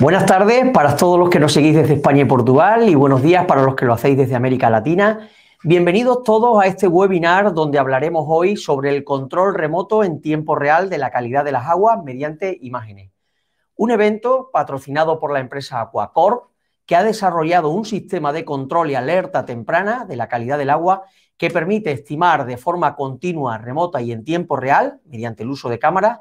Buenas tardes para todos los que nos seguís desde España y Portugal y buenos días para los que lo hacéis desde América Latina. Bienvenidos todos a este webinar donde hablaremos hoy sobre el control remoto en tiempo real de la calidad de las aguas mediante imágenes. Un evento patrocinado por la empresa Aquacorp que ha desarrollado un sistema de control y alerta temprana de la calidad del agua que permite estimar de forma continua, remota y en tiempo real, mediante el uso de cámaras,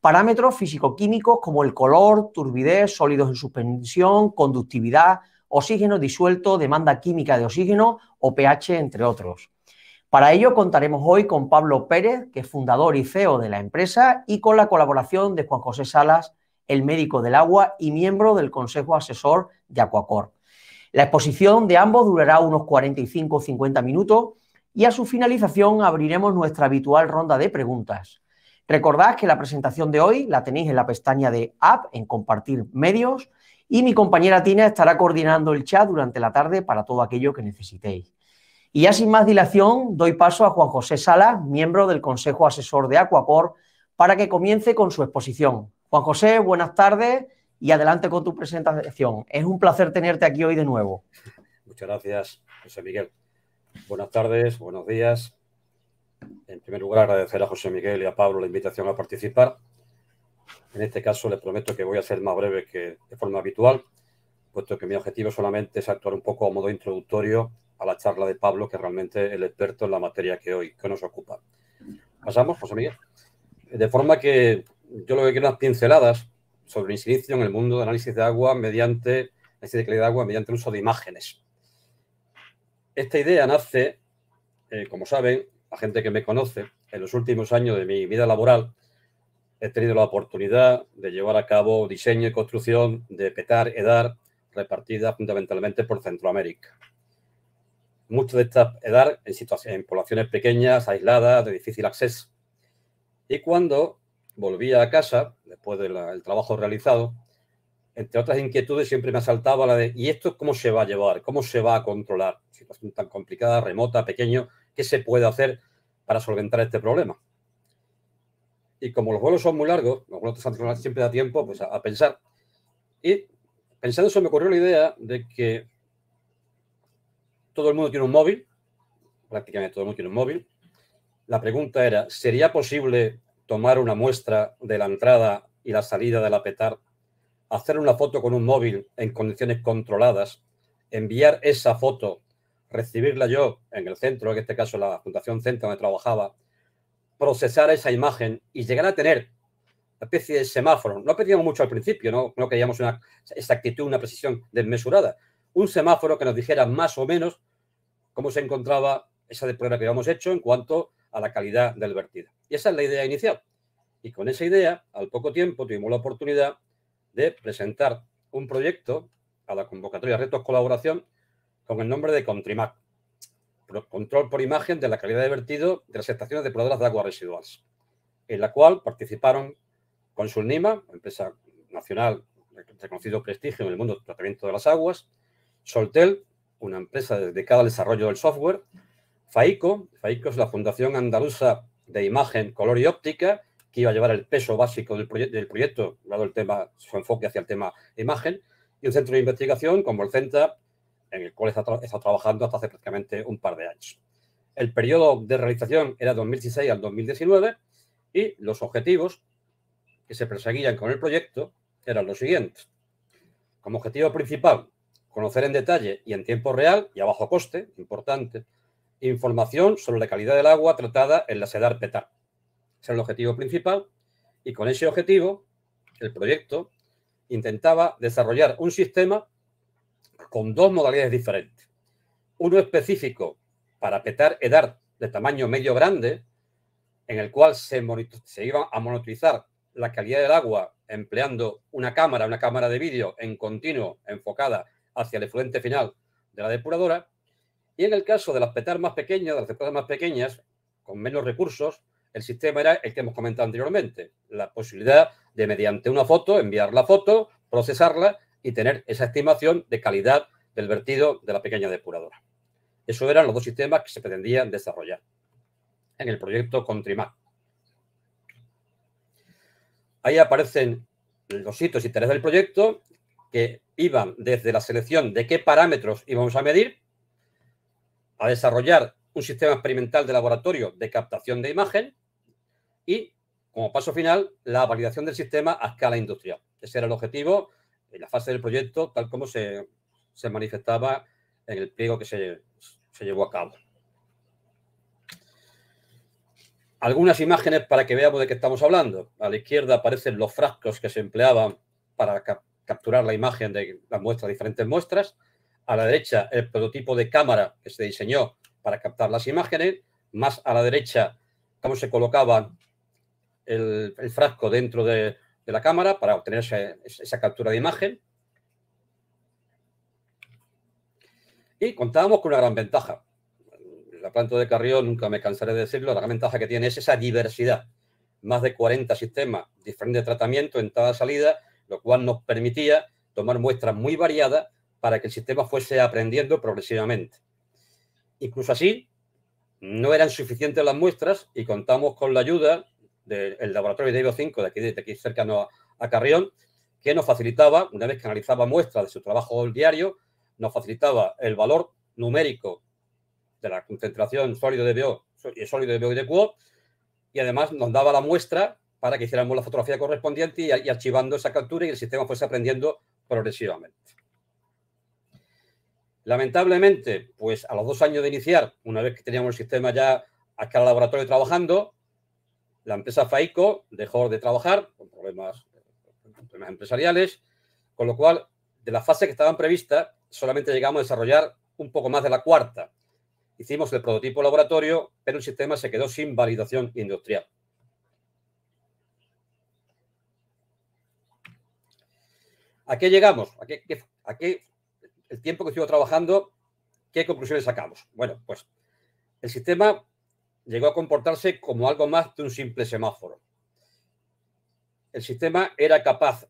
Parámetros físico-químicos como el color, turbidez, sólidos en suspensión, conductividad, oxígeno disuelto, demanda química de oxígeno o pH, entre otros. Para ello contaremos hoy con Pablo Pérez, que es fundador y CEO de la empresa, y con la colaboración de Juan José Salas, el médico del agua y miembro del Consejo Asesor de Aquacor. La exposición de ambos durará unos 45 o 50 minutos y a su finalización abriremos nuestra habitual ronda de preguntas. Recordad que la presentación de hoy la tenéis en la pestaña de App, en Compartir Medios, y mi compañera Tina estará coordinando el chat durante la tarde para todo aquello que necesitéis. Y ya sin más dilación, doy paso a Juan José Salas, miembro del Consejo Asesor de Aquapor, para que comience con su exposición. Juan José, buenas tardes y adelante con tu presentación. Es un placer tenerte aquí hoy de nuevo. Muchas gracias, José Miguel. Buenas tardes, buenos días, en primer lugar, agradecer a José Miguel y a Pablo la invitación a participar. En este caso, les prometo que voy a ser más breve que de forma habitual, puesto que mi objetivo solamente es actuar un poco a modo introductorio a la charla de Pablo, que realmente es el experto en la materia que hoy que nos ocupa. ¿Pasamos, José Miguel? De forma que yo lo que quiero unas pinceladas sobre mi inicio en el mundo de análisis de agua mediante de de agua mediante el uso de imágenes. Esta idea nace, eh, como saben, la gente que me conoce, en los últimos años de mi vida laboral he tenido la oportunidad de llevar a cabo diseño y construcción de petar edar repartida fundamentalmente por Centroamérica. Muchas de estas edar en, en poblaciones pequeñas, aisladas, de difícil acceso. Y cuando volvía a casa, después del trabajo realizado, entre otras inquietudes siempre me asaltaba la de, ¿y esto cómo se va a llevar? ¿Cómo se va a controlar? Situación tan complicada, remota, pequeño, ¿Qué se puede hacer para solventar este problema? Y como los vuelos son muy largos, los vuelos siempre da tiempo pues, a, pensar. Y pensando eso me ocurrió la idea de que todo el mundo tiene un móvil, prácticamente todo el mundo tiene un móvil. La pregunta era, ¿sería posible tomar una muestra de la entrada y la salida de la petar, hacer una foto con un móvil en condiciones controladas, enviar esa foto recibirla yo en el centro, en este caso la Fundación Centro donde trabajaba, procesar esa imagen y llegar a tener una especie de semáforo. No pedíamos mucho al principio, no, no queríamos una exactitud, una precisión desmesurada. Un semáforo que nos dijera más o menos cómo se encontraba esa prueba que habíamos hecho en cuanto a la calidad del vertido. Y esa es la idea inicial. Y con esa idea, al poco tiempo, tuvimos la oportunidad de presentar un proyecto a la convocatoria Retos Colaboración con el nombre de ContriMac, control por imagen de la calidad de vertido de las estaciones depuradoras de aguas residuales, en la cual participaron Consulnima, empresa nacional de reconocido prestigio en el mundo del tratamiento de las aguas, Soltel, una empresa dedicada al desarrollo del software, FAICO, FAICO es la Fundación Andaluza de Imagen, Color y Óptica, que iba a llevar el peso básico del, proyecto, dado el tema, su enfoque hacia el tema imagen, y un centro de investigación como el en el cual está trabajando hasta hace prácticamente un par de años. El periodo de realización era 2016 al 2019 y los objetivos que se perseguían con el proyecto eran los siguientes. Como objetivo principal, conocer en detalle y en tiempo real y a bajo coste, importante, información sobre la calidad del agua tratada en la sedar Petal. Ese era el objetivo principal y con ese objetivo el proyecto intentaba desarrollar un sistema con dos modalidades diferentes. Uno específico para petar edad de tamaño medio grande, en el cual se, se iba a monitorizar la calidad del agua empleando una cámara, una cámara de vídeo en continuo enfocada hacia el efluente final de la depuradora. Y en el caso de las petar más pequeñas, de las depuradoras más pequeñas, con menos recursos, el sistema era el que hemos comentado anteriormente. La posibilidad de, mediante una foto, enviar la foto, procesarla y tener esa estimación de calidad del vertido de la pequeña depuradora. Esos eran los dos sistemas que se pretendían desarrollar en el proyecto ContriMac. Ahí aparecen los hitos y tareas del proyecto que iban desde la selección de qué parámetros íbamos a medir, a desarrollar un sistema experimental de laboratorio de captación de imagen y, como paso final, la validación del sistema a escala industrial. Ese era el objetivo en la fase del proyecto, tal como se, manifestaba en el pliego que se, llevó a cabo. Algunas imágenes para que veamos de qué estamos hablando. A la izquierda aparecen los frascos que se empleaban para capturar la imagen de las muestras, diferentes muestras. A la derecha, el prototipo de cámara que se diseñó para captar las imágenes. Más a la derecha, cómo se colocaba el frasco dentro de, de la cámara para obtener esa, captura de imagen. Y contábamos con una gran ventaja. La planta de Carrión, nunca me cansaré de decirlo, la gran ventaja que tiene es esa diversidad. Más de 40 sistemas diferentes de tratamiento, en cada salida, lo cual nos permitía tomar muestras muy variadas para que el sistema fuese aprendiendo progresivamente. Incluso así, no eran suficientes las muestras y contamos con la ayuda del laboratorio de ibo 5 de aquí, de aquí cercano a, a, Carrión, que nos facilitaba, una vez que analizaba muestras de su trabajo diario, nos facilitaba el valor numérico de la concentración sólido de BO, sólido de BO y de QO, y además nos daba la muestra para que hiciéramos la fotografía correspondiente y, archivando esa captura y el sistema fuese aprendiendo progresivamente. Lamentablemente, pues a los dos años de iniciar, una vez que teníamos el sistema ya a escala laboratorio trabajando, la empresa Faico dejó de trabajar con problemas, empresariales, con lo cual de la fase que estaban prevista solamente llegamos a desarrollar un poco más de la cuarta. Hicimos el prototipo laboratorio, pero el sistema se quedó sin validación industrial. ¿A qué llegamos? ¿A qué, a qué el tiempo que estuvo trabajando, qué conclusiones sacamos? Bueno, pues el sistema llegó a comportarse como algo más que un simple semáforo. El sistema era capaz,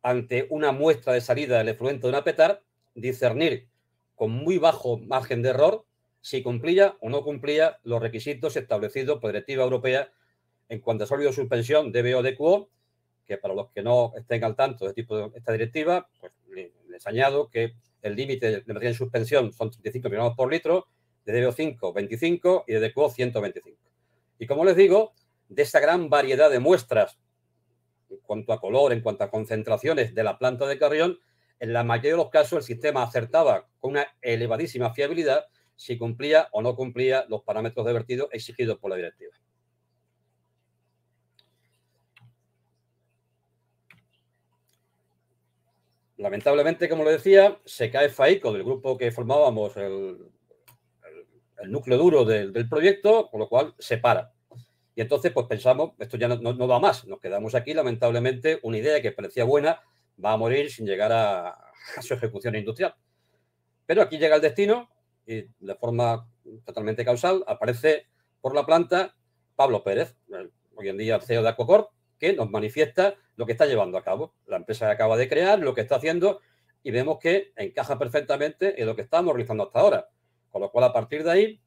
ante una muestra de salida del efluente de una petar, discernir con muy bajo margen de error si cumplía o no cumplía los requisitos establecidos por Directiva Europea en cuanto a sólido suspensión de BODQO, que para los que no estén al tanto de, este tipo de esta directiva, pues les añado que el límite de materia en suspensión son 35 miligramos por litro, de dbo 5 25 y de QO 125. Y como les digo, de esta gran variedad de muestras en cuanto a color, en cuanto a concentraciones de la planta de Carrión, en la mayoría de los casos el sistema acertaba con una elevadísima fiabilidad si cumplía o no cumplía los parámetros de vertido exigidos por la directiva. Lamentablemente, como lo decía, se cae FAICO del grupo que formábamos el el núcleo duro del, proyecto, con lo cual se para. Y entonces, pues pensamos, esto ya no, no, va más, nos quedamos aquí, lamentablemente, una idea que parecía buena va a morir sin llegar a, su ejecución industrial. Pero aquí llega el destino y de forma totalmente causal aparece por la planta Pablo Pérez, hoy en día CEO de Aquacorp, que nos manifiesta lo que está llevando a cabo, la empresa que acaba de crear, lo que está haciendo, y vemos que encaja perfectamente en lo que estamos realizando hasta ahora. Con lo cual, a partir de ahí,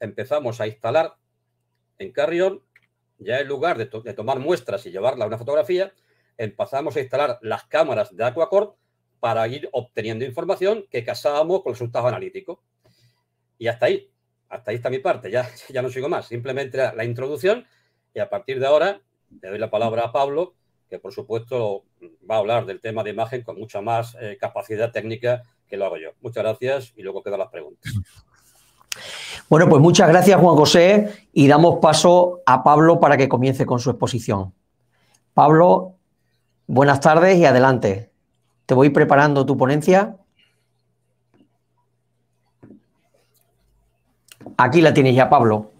empezamos a instalar en Carrión, ya en lugar de, tomar muestras y llevarla a una fotografía, empezamos a instalar las cámaras de Aquacord para ir obteniendo información que casábamos con resultados analíticos. Y hasta ahí, hasta ahí está mi parte, ya, ya no sigo más. Simplemente la, introducción y a partir de ahora le doy la palabra a Pablo, que por supuesto va a hablar del tema de imagen con mucha más eh, capacidad técnica que lo hago yo. Muchas gracias y luego quedan las preguntas. Bueno, pues muchas gracias Juan José y damos paso a Pablo para que comience con su exposición. Pablo, buenas tardes y adelante. Te voy preparando tu ponencia. Aquí la tienes ya, Pablo.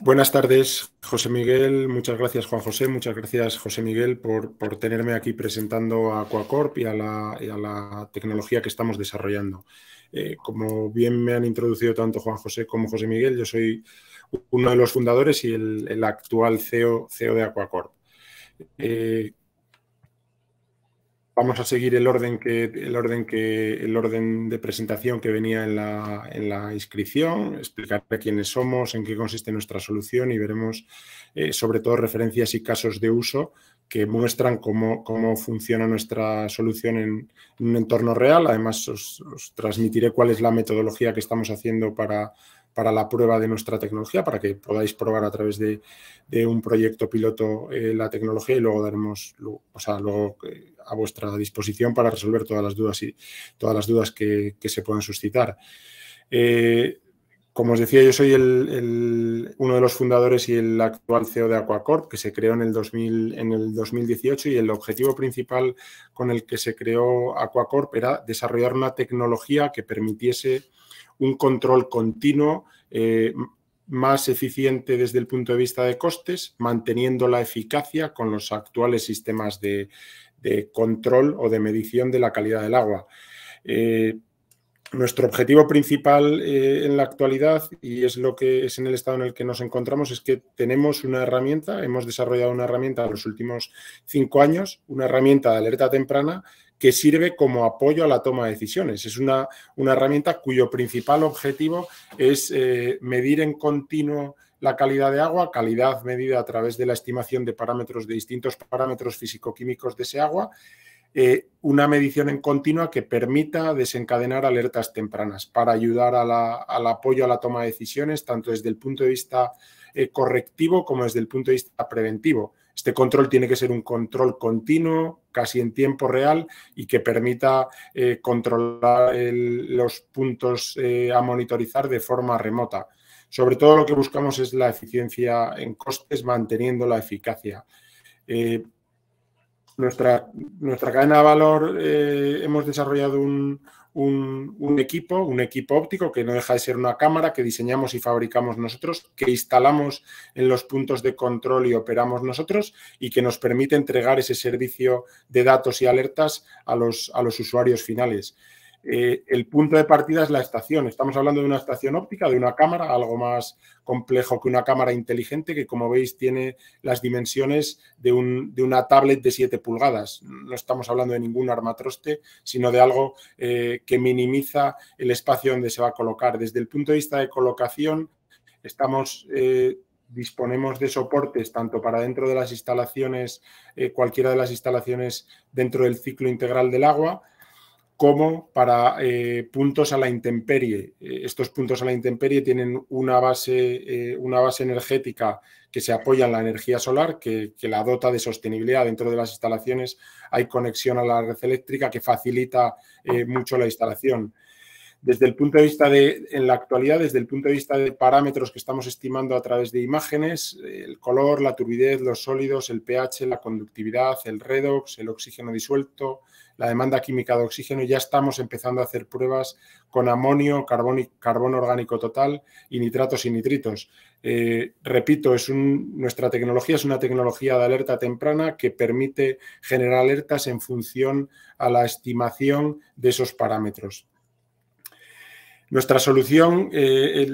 Buenas tardes, José Miguel. Muchas gracias, Juan José. Muchas gracias, José Miguel, por, tenerme aquí presentando a Coacorp y a la tecnología que estamos desarrollando. Eh, como bien me han introducido tanto Juan José como José Miguel, yo soy uno de los fundadores y el, actual CEO, e de Aquacorp. Eh, vamos a seguir el orden que el orden el orden de presentación que venía en la, inscripción. la inscripción explicar quiénes somos en qué consiste nuestra solución y veremos eh, sobre todo referencias y casos de uso que muestran cómo, funciona nuestra solución en, un entorno real. Además, os, transmitiré cuál es la metodología que estamos haciendo para, para, la prueba de nuestra tecnología, para que podáis probar a través de, un proyecto piloto eh, la tecnología y luego daremos, o sea, eh, a vuestra disposición para resolver todas las dudas y todas las dudas que, se puedan suscitar. Eh, como os decía, yo soy uno de los fundadores y el actual CEO de Aquacorp, que se creó en el, 2000, en el 2018 y el objetivo principal con el que se creó Aquacorp era desarrollar una tecnología que permitiese un control continuo eh, más eficiente desde el punto de vista de costes, manteniendo la eficacia con los actuales sistemas de, control o de medición de la calidad del agua. Eh, nuestro objetivo principal eh, en la actualidad, y es lo que es en el estado en el que nos encontramos, es que tenemos una herramienta, hemos desarrollado una herramienta en los últimos cinco años, una herramienta de alerta temprana que sirve como apoyo a la toma de decisiones. Es una, herramienta cuyo principal objetivo es eh, medir en continuo la calidad de agua, calidad medida a través de la estimación de parámetros, de distintos parámetros físico-químicos de ese agua, eh, una medición en continua que permita desencadenar alertas tempranas para ayudar al apoyo a la toma de decisiones, tanto desde el punto de vista eh, correctivo como desde el punto de vista preventivo. Este control tiene que ser un control continuo, casi en tiempo real, y que permita eh, controlar los puntos a monitorizar de forma remota. Sobre todo lo que buscamos es la eficiencia en costes, manteniendo la eficacia nuestra, cadena de valor eh, hemos desarrollado un, equipo, un equipo óptico que no deja de ser una cámara que diseñamos y fabricamos nosotros, que instalamos en los puntos de control y operamos nosotros y que nos permite entregar ese servicio de datos y alertas a los, a los usuarios finales. Eh, el punto de partida es la estación. Estamos hablando de una estación óptica, de una cámara, algo más complejo que una cámara inteligente que, como veis, tiene las dimensiones de, una tablet de 7 pulgadas. No estamos hablando de ningún armatroste, sino de algo eh, que minimiza el espacio donde se va a colocar. Desde el punto de vista de colocación, eh, disponemos de soportes tanto para dentro de las instalaciones, cualquiera de las instalaciones dentro del ciclo integral del agua, como para eh, puntos a la intemperie. Eh, estos puntos a la intemperie tienen una base, eh, una base energética que se apoya en la energía solar, que, la dota de sostenibilidad dentro de las instalaciones. Hay conexión a la red eléctrica que facilita mucho la instalación desde el punto de vista de, en la actualidad, desde el punto de vista de parámetros que estamos estimando a través de imágenes, eh, el color, la turbidez, los sólidos, el pH, la conductividad, el redox, el oxígeno disuelto, la demanda química de oxígeno, ya estamos empezando a hacer pruebas con amonio, carbón, carbono orgánico total y nitratos y nitritos. Eh, repito, es un, nuestra tecnología es una tecnología de alerta temprana que permite generar alertas en función a la estimación de esos parámetros. Nuestra solución eh,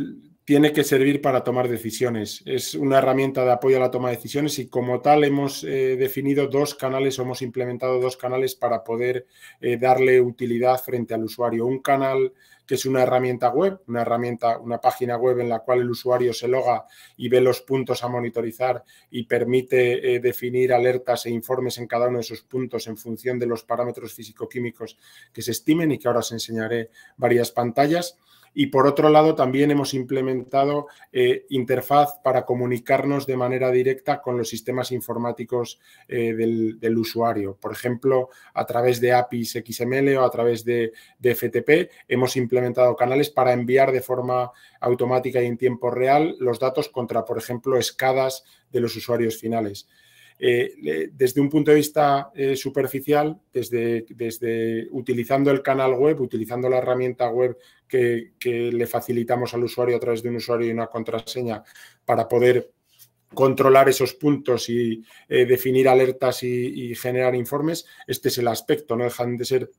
tiene que servir para tomar decisiones. Es una herramienta de apoyo a la toma de decisiones y como tal hemos eh, definido dos canales, hemos implementado dos canales para poder eh, darle utilidad frente al usuario. Un canal que es una herramienta web, una herramienta, una página web en la cual el usuario se loga y ve los puntos a monitorizar y permite eh, definir alertas e informes en cada uno de esos puntos en función de los parámetros físico-químicos que se estimen y que ahora os enseñaré varias pantallas. Y por otro lado, también hemos implementado eh, interfaz para comunicarnos de manera directa con los sistemas informáticos eh, del, usuario. Por ejemplo, a través de APIs XML o a través de, de FTP, hemos implementado canales para enviar de forma automática y en tiempo real los datos contra, por ejemplo, escadas de los usuarios finales. Eh, desde un punto de vista eh, superficial, desde, utilizando el canal web, utilizando la herramienta web que, le facilitamos al usuario a través de un usuario y una contraseña para poder controlar esos puntos y eh, definir alertas y, generar informes, este es el aspecto, no dejan de ser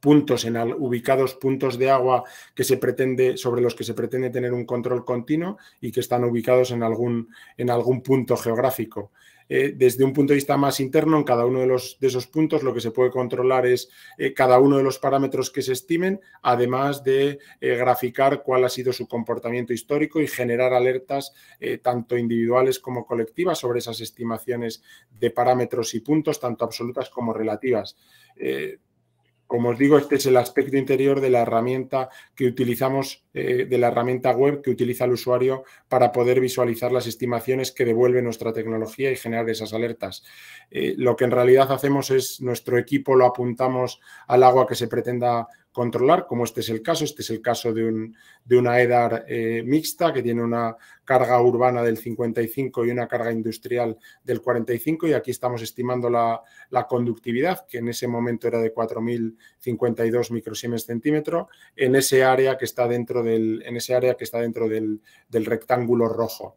puntos en ubicados puntos de agua que se pretende sobre los que se pretende tener un control continuo y que están ubicados en algún en algún punto geográfico. Eh, desde un punto de vista más interno, en cada uno de, esos puntos lo que se puede controlar es eh, cada uno de los parámetros que se estimen, además de eh, graficar cuál ha sido su comportamiento histórico y generar alertas tanto individuales como colectivas sobre esas estimaciones de parámetros y puntos, tanto absolutas como relativas como os digo, este es el aspecto interior de la herramienta que utilizamos eh, de la herramienta web que utiliza el usuario para poder visualizar las estimaciones que devuelve nuestra tecnología y generar esas alertas. Eh, lo que en realidad hacemos es nuestro equipo lo apuntamos al agua que se pretenda controlar, como este es el caso. Este es el caso de, un, de una EDAR eh, mixta que tiene una carga urbana del 55 y una carga industrial del 45 y aquí estamos estimando la, la conductividad, que en ese momento era de 4.052 microsiemens centímetro, en ese área que está dentro de en ese área que está dentro del, rectángulo rojo.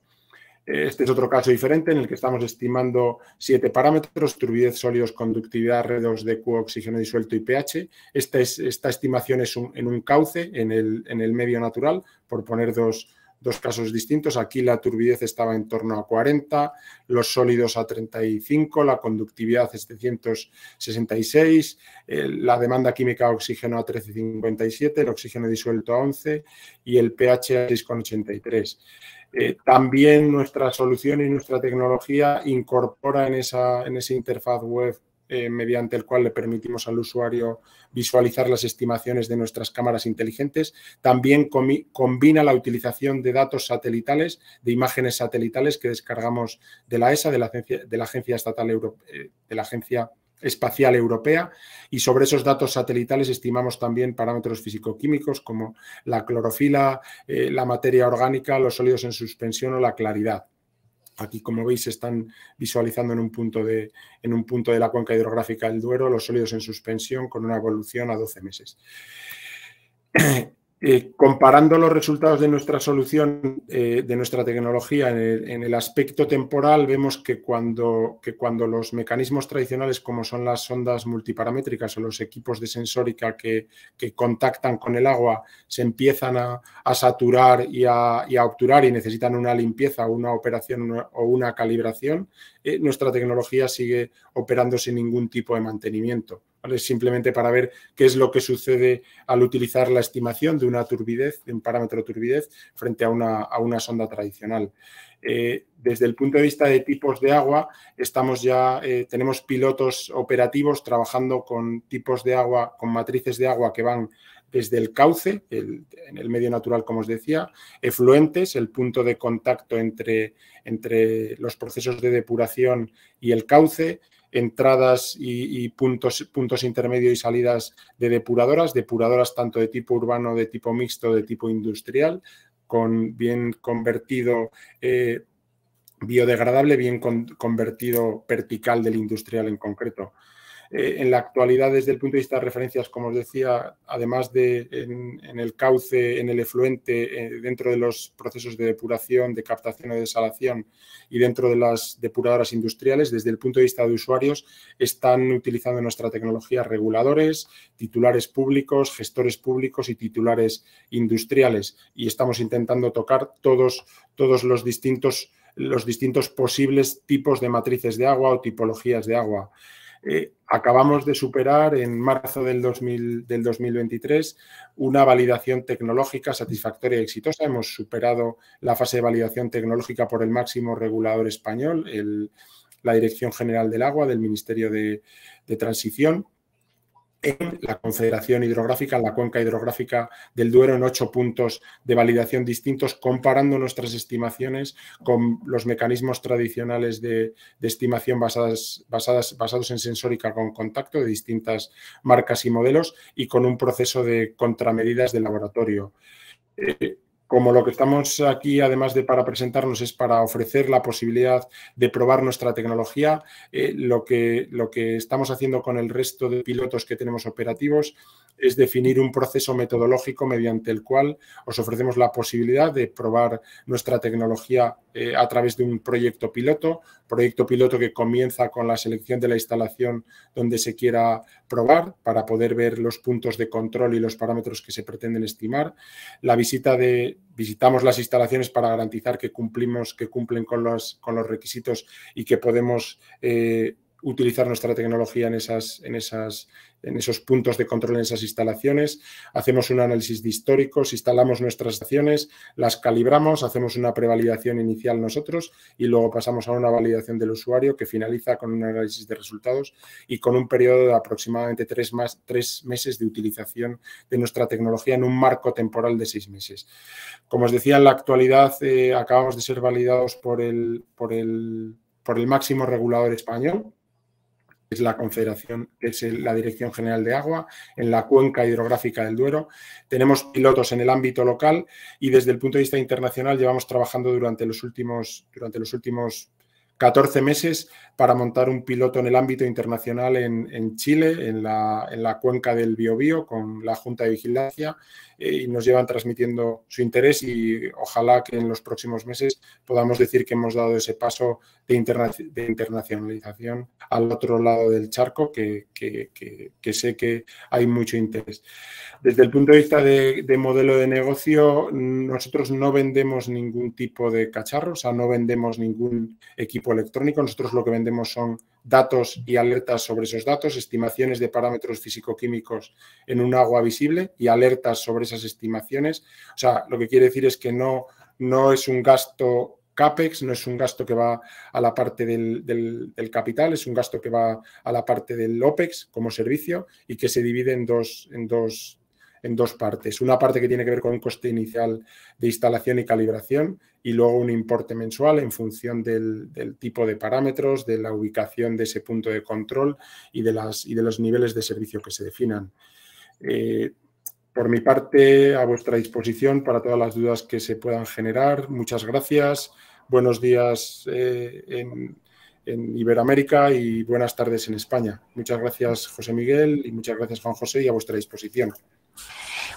Este es otro caso diferente en el que estamos estimando siete parámetros, turbidez, sólidos, conductividad, redox, de oxígeno disuelto y pH. Esta, esta estimación es en un cauce, el, en el medio natural, por poner dos, dos casos distintos. Aquí la turbidez estaba en torno a 40, los sólidos a 35, la conductividad 766, eh, la demanda química de oxígeno a 13,57, el oxígeno disuelto a 11 y el pH a 6,83. Eh, también nuestra solución y nuestra tecnología incorpora en esa, en esa interfaz web eh, mediante el cual le permitimos al usuario visualizar las estimaciones de nuestras cámaras inteligentes. También combina la utilización de datos satelitales, de imágenes satelitales que descargamos de la ESA, de la Agencia, de la Agencia Estatal eh, de la Agencia espacial europea y sobre esos datos satelitales estimamos también parámetros fisicoquímicos como la clorofila, eh, la materia orgánica, los sólidos en suspensión o la claridad. Aquí, como veis, están visualizando en un punto de, en un punto de la cuenca hidrográfica del Duero los sólidos en suspensión con una evolución a 12 meses. Eh, comparando los resultados de nuestra solución, eh, de nuestra tecnología en el, aspecto temporal, vemos que cuando, cuando los mecanismos tradicionales, como son las sondas multiparamétricas o los equipos de sensórica que, contactan con el agua, se empiezan a, saturar y a, obturar y necesitan una limpieza, una operación o una calibración, eh, nuestra tecnología sigue operando sin ningún tipo de mantenimiento. Simplemente para ver qué es lo que sucede al utilizar la estimación de una turbidez, de un parámetro turbidez, frente a una, sonda tradicional. Eh, desde el punto de vista de tipos de agua, estamos ya, eh, tenemos pilotos operativos trabajando con tipos de agua, con matrices de agua que van desde el cauce, en el medio natural, como os decía, efluentes, el punto de contacto entre, entre los procesos de depuración y el cauce, entradas y, puntos, puntos intermedios y salidas de depuradoras, depuradoras tanto de tipo urbano, de tipo mixto, de tipo industrial, con bien convertido eh, biodegradable, bien convertido vertical del industrial en concreto eh, en la actualidad desde el punto de vista de referencias, como os decía, además de en, el cauce, en el efluente, eh, dentro de los procesos de depuración, de captación o de desalación y dentro de las depuradoras industriales, desde el punto de vista de usuarios, están utilizando nuestra tecnología reguladores, titulares públicos, gestores públicos y titulares industriales. Y estamos intentando tocar todos, todos los distintos los distintos posibles tipos de matrices de agua o tipologías de agua. Eh, acabamos de superar en marzo del, del 2023 una validación tecnológica satisfactoria y exitosa. Hemos superado la fase de validación tecnológica por el máximo regulador español, la Dirección General del Agua del Ministerio de, de Transición en la Confederación Hidrográfica, en la cuenca hidrográfica del Duero, en ocho puntos de validación distintos, comparando nuestras estimaciones con los mecanismos tradicionales de, estimación basadas, basadas, basados en sensórica con contacto de distintas marcas y modelos y con un proceso de contramedidas de laboratorio. Eh, como lo que estamos aquí, además de para presentarnos, es para ofrecer la posibilidad de probar nuestra tecnología, eh, lo, que, lo que estamos haciendo con el resto de pilotos que tenemos operativos es definir un proceso metodológico mediante el cual os ofrecemos la posibilidad de probar nuestra tecnología eh, a través de un proyecto piloto, proyecto piloto que comienza con la selección de la instalación donde se quiera probar para poder ver los puntos de control y los parámetros que se pretenden estimar, la visita de visitamos las instalaciones para garantizar que cumplimos que cumplen con los, con los requisitos y que podemos eh, utilizar nuestra tecnología en, esas, en, esas, en esos puntos de control, en esas instalaciones. Hacemos un análisis de históricos, instalamos nuestras acciones, las calibramos, hacemos una prevalidación inicial nosotros y luego pasamos a una validación del usuario que finaliza con un análisis de resultados y con un periodo de aproximadamente tres, más, tres meses de utilización de nuestra tecnología en un marco temporal de seis meses. Como os decía, en la actualidad eh, acabamos de ser validados por el, por por el máximo regulador español, es la Confederación, es la Dirección General de Agua, en la cuenca hidrográfica del Duero. Tenemos pilotos en el ámbito local y desde el punto de vista internacional llevamos trabajando durante los últimos, durante los últimos 14 meses para montar un piloto en el ámbito internacional en, Chile, en la, en la, cuenca del Biobío, con la Junta de Vigilancia, eh, y nos llevan transmitiendo su interés y ojalá que en los próximos meses podamos decir que hemos dado ese paso de, de internacionalización al otro lado del charco que, sé que hay mucho interés. Desde el punto de vista de modelo de negocio, nosotros no vendemos ningún tipo de cacharro, o sea, no vendemos ningún equipo electrónico, nosotros lo que vendemos son datos y alertas sobre esos datos, estimaciones de parámetros físico-químicos en un agua visible y alertas sobre esas estimaciones. O sea, lo que quiere decir es que no, no es un gasto CAPEX, no es un gasto que va a la parte del, capital, es un gasto que va a la parte del OPEX como servicio y que se divide en dos, en dos, en dos partes. Una parte que tiene que ver con un coste inicial de instalación y calibración y luego un importe mensual en función del, tipo de parámetros, de la ubicación de ese punto de control y de, las, y de los niveles de servicio que se definan. Eh, por mi parte, a vuestra disposición para todas las dudas que se puedan generar. Muchas gracias. Buenos días eh, en, en Iberoamérica y buenas tardes en España. Muchas gracias, José Miguel, y muchas gracias, Juan José, y a vuestra disposición.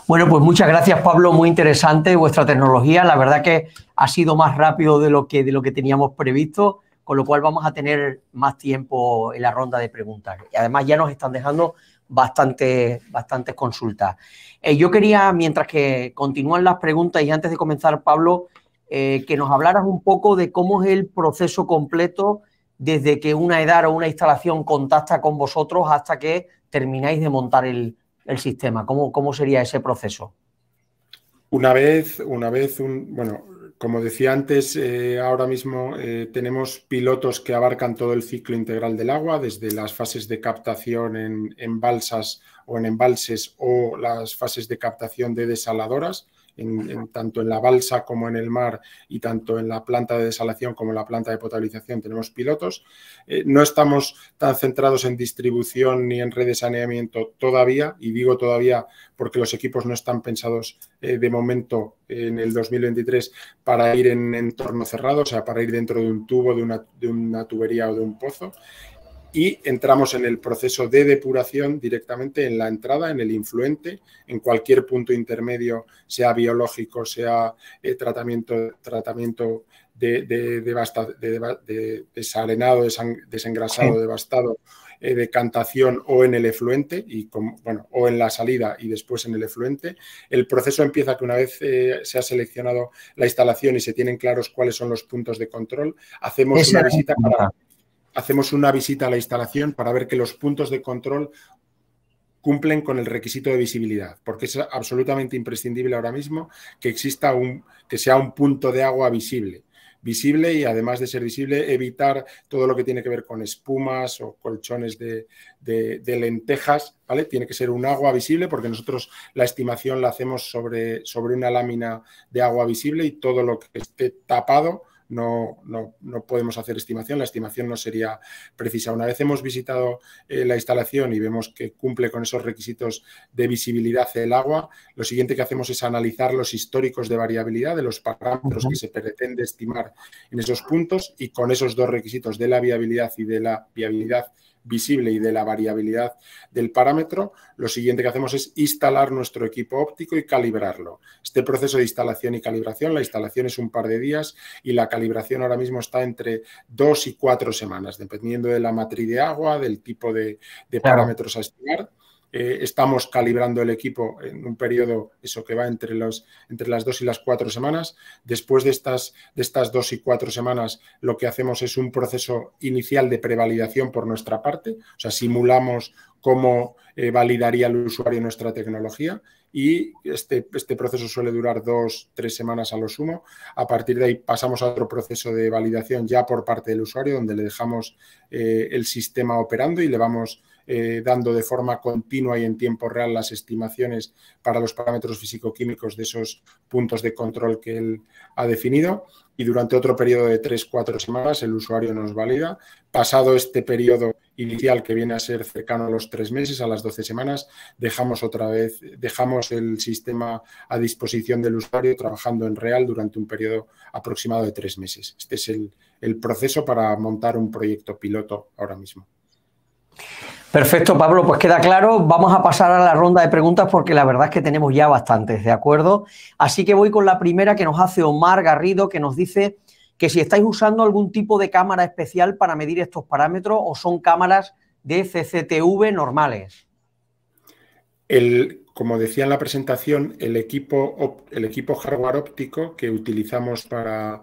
Bueno, pues muchas gracias, Pablo. Muy interesante vuestra tecnología. La verdad que ha sido más rápido de lo que, de lo que teníamos previsto, con lo cual vamos a tener más tiempo en la ronda de preguntas. Y además ya nos están dejando bastantes, bastantes consultas. Eh, yo quería, mientras que continúan las preguntas y antes de comenzar, Pablo, eh, que nos hablaras un poco de cómo es el proceso completo desde que una edad o una instalación contacta con vosotros hasta que termináis de montar el, el sistema? ¿Cómo, cómo sería ese proceso? Una vez, una vez, un, bueno, como decía antes, eh, ahora mismo eh, tenemos pilotos que abarcan todo el ciclo integral del agua, desde las fases de captación en, en balsas o en embalses o las fases de captación de desaladoras tanto en la balsa como en el mar y tanto en la planta de desalación como en la planta de potabilización tenemos pilotos. Eh, no estamos tan centrados en distribución ni en red de saneamiento todavía, y digo todavía porque los equipos no están pensados eh, de momento en el 2023 para ir en entorno cerrado, o sea, para ir dentro de un tubo, de una, de una tubería o de un pozo y entramos en el proceso de depuración directamente en la entrada, en el influente, en cualquier punto intermedio, sea biológico, sea eh, tratamiento, tratamiento de, de, desarenado, desengrasado, devastado, eh, decantación o en el efluente, y bueno, o en la salida y después en el efluente. El proceso empieza que una vez eh, se ha seleccionado la instalación y se tienen claros cuáles son los puntos de control, hacemos una visita para hacemos una visita a la instalación para ver que los puntos de control cumplen con el requisito de visibilidad, porque es absolutamente imprescindible ahora mismo que exista un, que sea un punto de agua visible. Visible y además de ser visible, evitar todo lo que tiene que ver con espumas o colchones de, lentejas, ¿vale? Tiene que ser un agua visible porque nosotros la estimación la hacemos sobre, sobre una lámina de agua visible y todo lo que esté tapado, no, no, podemos hacer estimación, la estimación no sería precisa. Una vez hemos visitado eh, la instalación y vemos que cumple con esos requisitos de visibilidad el agua, lo siguiente que hacemos es analizar los históricos de variabilidad de los parámetros que se pretende estimar en esos puntos y con esos dos requisitos de la viabilidad y de la viabilidad visible y de la variabilidad del parámetro, lo siguiente que hacemos es instalar nuestro equipo óptico y calibrarlo. Este proceso de instalación y calibración, la instalación es un par de días y la calibración ahora mismo está entre dos y cuatro semanas, dependiendo de la matriz de agua, del tipo de, parámetros a estudiar. Eh, estamos calibrando el equipo en un periodo, eso que va entre, entre las dos y las cuatro semanas. Después de estas, de estas dos y cuatro semanas, lo que hacemos es un proceso inicial de prevalidación por nuestra parte, o sea, simulamos cómo eh, validaría el usuario nuestra tecnología y este, este, proceso suele durar dos, tres semanas a lo sumo. A partir de ahí pasamos a otro proceso de validación ya por parte del usuario, donde le dejamos eh, el sistema operando y le vamos eh, dando de forma continua y en tiempo real las estimaciones para los parámetros físico-químicos de esos puntos de control que él ha definido. Y durante otro periodo de tres cuatro semanas el usuario nos valida. Pasado este periodo inicial que viene a ser cercano a los tres meses, a las doce semanas, dejamos otra vez, dejamos el sistema a disposición del usuario trabajando en real durante un periodo aproximado de tres meses. Este es el, el proceso para montar un proyecto piloto ahora mismo. Perfecto, Pablo, pues queda claro. Vamos a pasar a la ronda de preguntas porque la verdad es que tenemos ya bastantes, ¿de acuerdo? Así que voy con la primera que nos hace Omar Garrido, que nos dice que si estáis usando algún tipo de cámara especial para medir estos parámetros o son cámaras de CCTV normales. como decía en la presentación, el equipo, el equipo hardware óptico que utilizamos para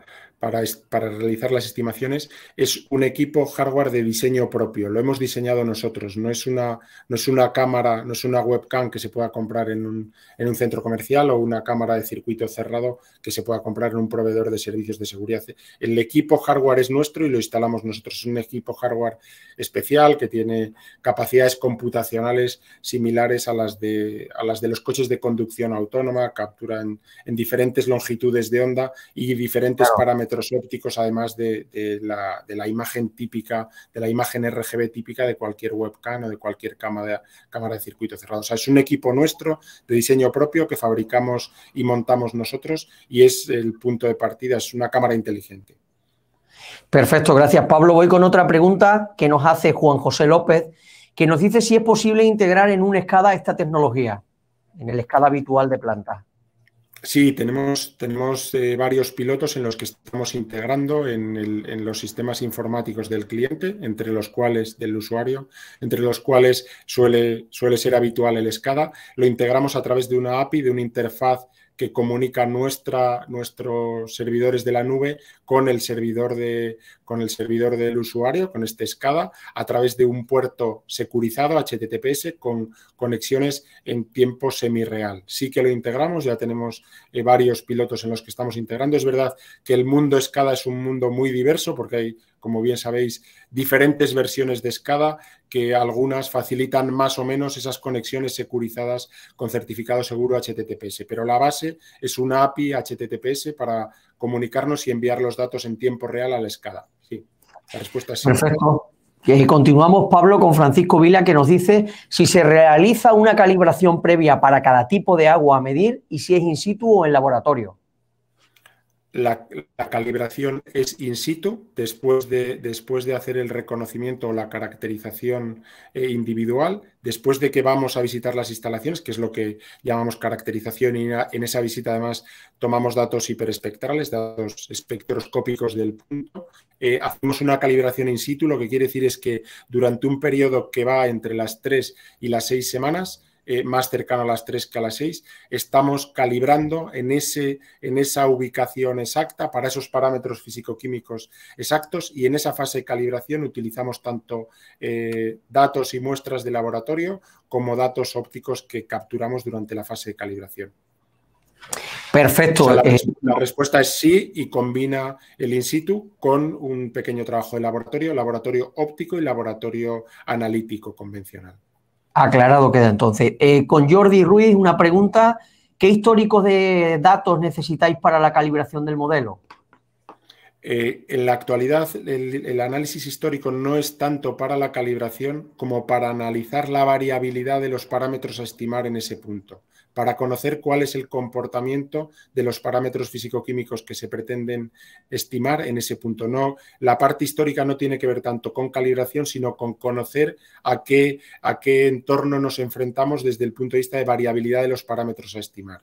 para, realizar las estimaciones, es un equipo hardware de diseño propio. Lo hemos diseñado nosotros. No es una, no es una cámara, no es una webcam que se pueda comprar en un, centro comercial o una cámara de circuito cerrado que se pueda comprar en un proveedor de servicios de seguridad. El equipo hardware es nuestro y lo instalamos nosotros. Es un equipo hardware especial que tiene capacidades computacionales similares a las de, las de los coches de conducción autónoma, capturan en, diferentes longitudes de onda y diferentes parámetros ópticos, además de, la, imagen típica, de la imagen RGB típica de cualquier webcam o de cualquier cámara, cámara de circuito cerrado. O sea, es un equipo nuestro de diseño propio que fabricamos y montamos nosotros y es el punto de partida, es una cámara inteligente. Perfecto, gracias Pablo. Voy con otra pregunta que nos hace Juan José López, que nos dice si es posible integrar en un escala esta tecnología, en el escala habitual de planta. Sí, tenemos, tenemos eh, varios pilotos en los que estamos integrando en, los sistemas informáticos del cliente, entre los cuales, del usuario, entre los cuales suele, suele ser habitual el SCADA. Lo integramos a través de una API, de una interfaz que comunica nuestra, nuestros servidores de la nube con el, servidor de, con el servidor del usuario, con este SCADA, a través de un puerto securizado HTTPS con conexiones en tiempo semireal. Sí que lo integramos, ya tenemos eh, varios pilotos en los que estamos integrando. Es verdad que el mundo SCADA es un mundo muy diverso porque hay como bien sabéis, diferentes versiones de SCADA que algunas facilitan más o menos esas conexiones securizadas con certificado seguro HTTPS. Pero la base es una API HTTPS para comunicarnos y enviar los datos en tiempo real a la SCADA. Sí, la respuesta es Perfecto. Y continuamos, Pablo, con Francisco Vila, que nos dice si se realiza una calibración previa para cada tipo de agua a medir y si es in situ o en laboratorio la, calibración es in situ, después de, después de hacer el reconocimiento o la caracterización eh, individual, después de que vamos a visitar las instalaciones, que es lo que llamamos caracterización, y en esa visita además tomamos datos hiperespectrales, datos espectroscópicos del punto, eh, hacemos una calibración in situ, lo que quiere decir es que durante un periodo que va entre las tres y las seis semanas, eh, más cercano a las 3 que a las 6. Estamos calibrando en, ese, en esa ubicación exacta para esos parámetros físico-químicos exactos y en esa fase de calibración utilizamos tanto eh, datos y muestras de laboratorio como datos ópticos que capturamos durante la fase de calibración. Perfecto. Eh, la, respuesta es sí y combina el in situ con un pequeño trabajo de laboratorio, laboratorio óptico y laboratorio analítico convencional. Aclarado queda entonces. Eh, con Jordi Ruiz, una pregunta. ¿Qué históricos de datos necesitáis para la calibración del modelo? Eh, en la actualidad, el, análisis histórico no es tanto para la calibración como para analizar la variabilidad de los parámetros a estimar en ese punto para conocer cuál es el comportamiento de los parámetros físico-químicos que se pretenden estimar en ese punto. No, la parte histórica no tiene que ver tanto con calibración, sino con conocer a qué, a qué entorno nos enfrentamos desde el punto de vista de variabilidad de los parámetros a estimar.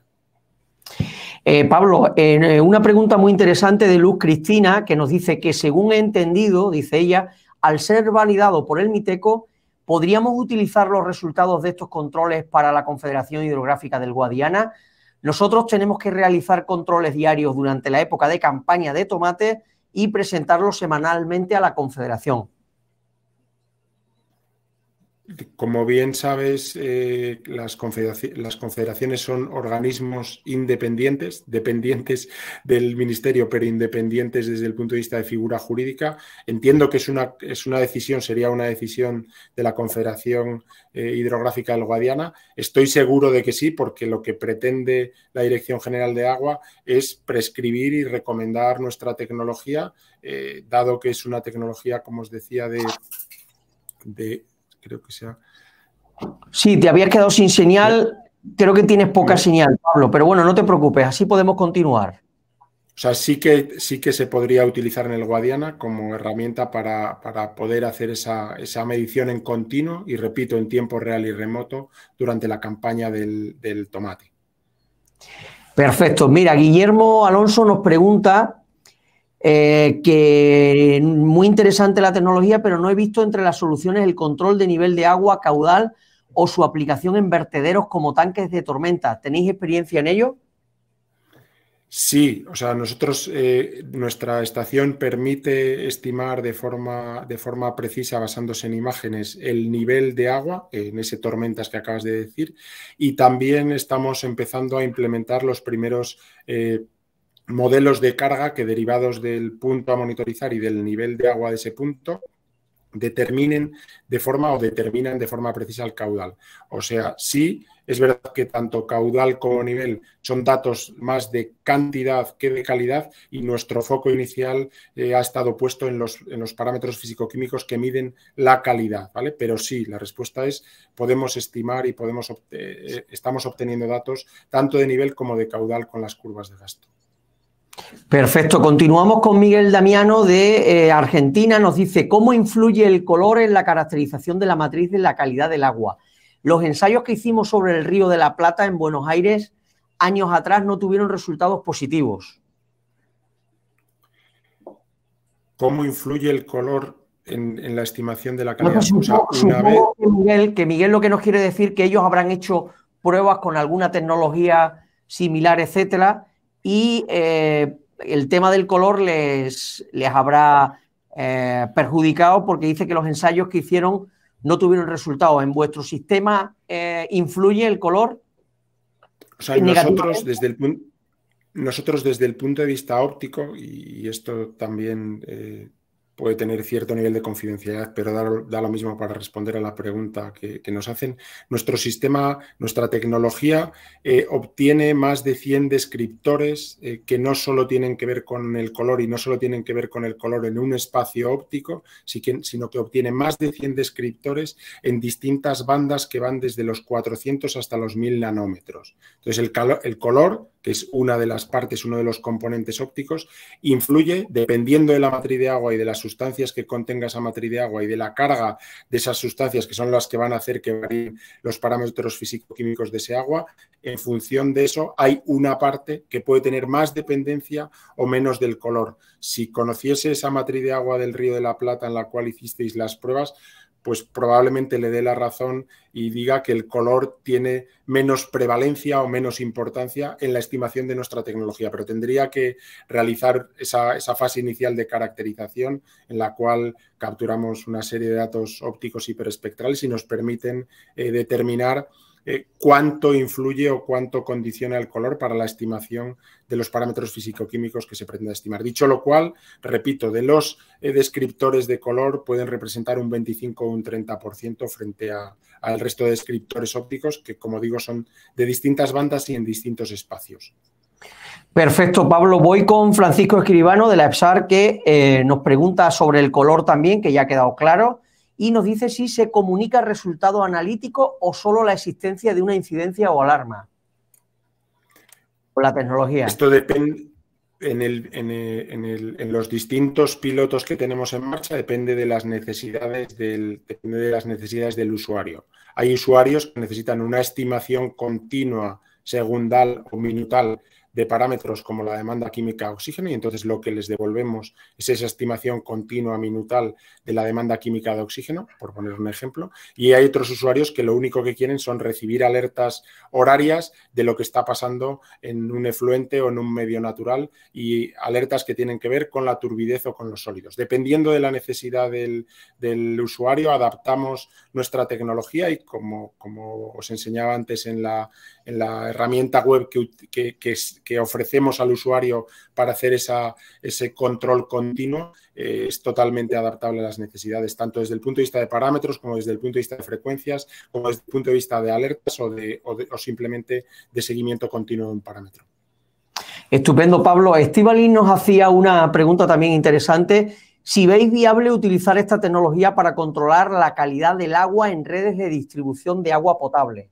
Eh, Pablo, eh, una pregunta muy interesante de Luz Cristina que nos dice que según he entendido, dice ella, al ser validado por el MITECO, ¿Podríamos utilizar los resultados de estos controles para la Confederación Hidrográfica del Guadiana? Nosotros tenemos que realizar controles diarios durante la época de campaña de tomate y presentarlos semanalmente a la Confederación. Como bien sabes, eh, las, confederaciones son organismos independientes, dependientes del Ministerio, pero independientes desde el punto de vista de figura jurídica. Entiendo que es una, es una decisión, sería una decisión de la Confederación eh, Hidrográfica del Guadiana. Estoy seguro de que sí, porque lo que pretende la Dirección General de Agua es prescribir y recomendar nuestra tecnología, eh, dado que es una tecnología, como os decía, de creo que sea. Sí, te habías quedado sin señal. Creo que tienes poca señal, Pablo, pero bueno, no te preocupes, así podemos continuar. O sea, sí que, sí que se podría utilizar en el Guadiana como herramienta para, poder hacer esa, medición en continuo y, repito, en tiempo real y remoto durante la campaña del, del tomate. Perfecto. Mira, Guillermo Alonso nos pregunta eh, que muy interesante la tecnología, pero no he visto entre las soluciones el control de nivel de agua caudal o su aplicación en vertederos como tanques de tormenta. ¿Tenéis experiencia en ello? Sí, o sea, nosotros, eh, nuestra estación permite estimar de forma, de forma precisa, basándose en imágenes, el nivel de agua en ese tormentas que acabas de decir. Y también estamos empezando a implementar los primeros eh, modelos de carga que derivados del punto a monitorizar y del nivel de agua de ese punto determinen de forma o determinan de forma precisa el caudal. O sea, sí, es verdad que tanto caudal como nivel son datos más de cantidad que de calidad y nuestro foco inicial eh, ha estado puesto en los, en los parámetros fisicoquímicos que miden la calidad, ¿vale? Pero sí, la respuesta es podemos estimar y podemos, eh, estamos obteniendo datos tanto de nivel como de caudal con las curvas de gasto. Perfecto, continuamos con Miguel Damiano de eh, Argentina. Nos dice, ¿cómo influye el color en la caracterización de la matriz de la calidad del agua? Los ensayos que hicimos sobre el río de la Plata en Buenos Aires años atrás no tuvieron resultados positivos. ¿Cómo influye el color en, la estimación de la calidad? del agua? que, Miguel, lo que nos quiere decir que ellos habrán hecho pruebas con alguna tecnología similar, etcétera, y eh, el tema del color les, les habrá eh, perjudicado porque dice que los ensayos que hicieron no tuvieron resultados. ¿En vuestro sistema eh, influye el color? O sea, nosotros desde, el, nosotros desde el punto de vista óptico, y esto también puede tener cierto nivel de confidencialidad, pero da, lo mismo para responder a la pregunta que, nos hacen. Nuestro sistema, nuestra tecnología eh, obtiene más de 100 descriptores eh, que no solo tienen que ver con el color y no solo tienen que ver con el color en un espacio óptico, sino que obtiene más de 100 descriptores en distintas bandas que van desde los 400 hasta los 1000 nanómetros. Entonces, el color es una de las partes, uno de los componentes ópticos, influye dependiendo de la matriz de agua y de las sustancias que contenga esa matriz de agua y de la carga de esas sustancias que son las que van a hacer que varíen los parámetros físico-químicos de ese agua, en función de eso hay una parte que puede tener más dependencia o menos del color. Si conociese esa matriz de agua del río de la Plata en la cual hicisteis las pruebas, pues probablemente le dé la razón y diga que el color tiene menos prevalencia o menos importancia en la estimación de nuestra tecnología, pero tendría que realizar esa, fase inicial de caracterización en la cual capturamos una serie de datos ópticos hiperespectrales y nos permiten eh, determinar eh, cuánto influye o cuánto condiciona el color para la estimación de los parámetros físico-químicos que se pretende estimar. Dicho lo cual, repito, de los eh, descriptores de color pueden representar un 25 o un 30% frente al resto de descriptores ópticos que, como digo, son de distintas bandas y en distintos espacios. Perfecto, Pablo. Voy con Francisco Escribano de la EPSAR que eh, nos pregunta sobre el color también, que ya ha quedado claro y nos dice si se comunica el resultado analítico o solo la existencia de una incidencia o alarma. O la tecnología. Esto depende. En, los distintos pilotos que tenemos en marcha depende de las necesidades del, depende de las necesidades del usuario. Hay usuarios que necesitan una estimación continua, segundal o minutal de parámetros como la demanda química de oxígeno y entonces lo que les devolvemos es esa estimación continua minutal de la demanda química de oxígeno, por poner un ejemplo. Y hay otros usuarios que lo único que quieren son recibir alertas horarias de lo que está pasando en un efluente o en un medio natural y alertas que tienen que ver con la turbidez o con los sólidos. Dependiendo de la necesidad del, usuario, adaptamos nuestra tecnología y como, como os enseñaba antes en la, en la herramienta web que, que, que, que ofrecemos al usuario para hacer ese control continuo eh, es totalmente adaptable a las necesidades, tanto desde el punto de vista de parámetros como desde el punto de vista de frecuencias, como desde el punto de vista de alertas o, de, o, simplemente de seguimiento continuo de un parámetro. Estupendo, Pablo. Estivalín nos hacía una pregunta también interesante. Si veis viable utilizar esta tecnología para controlar la calidad del agua en redes de distribución de agua potable.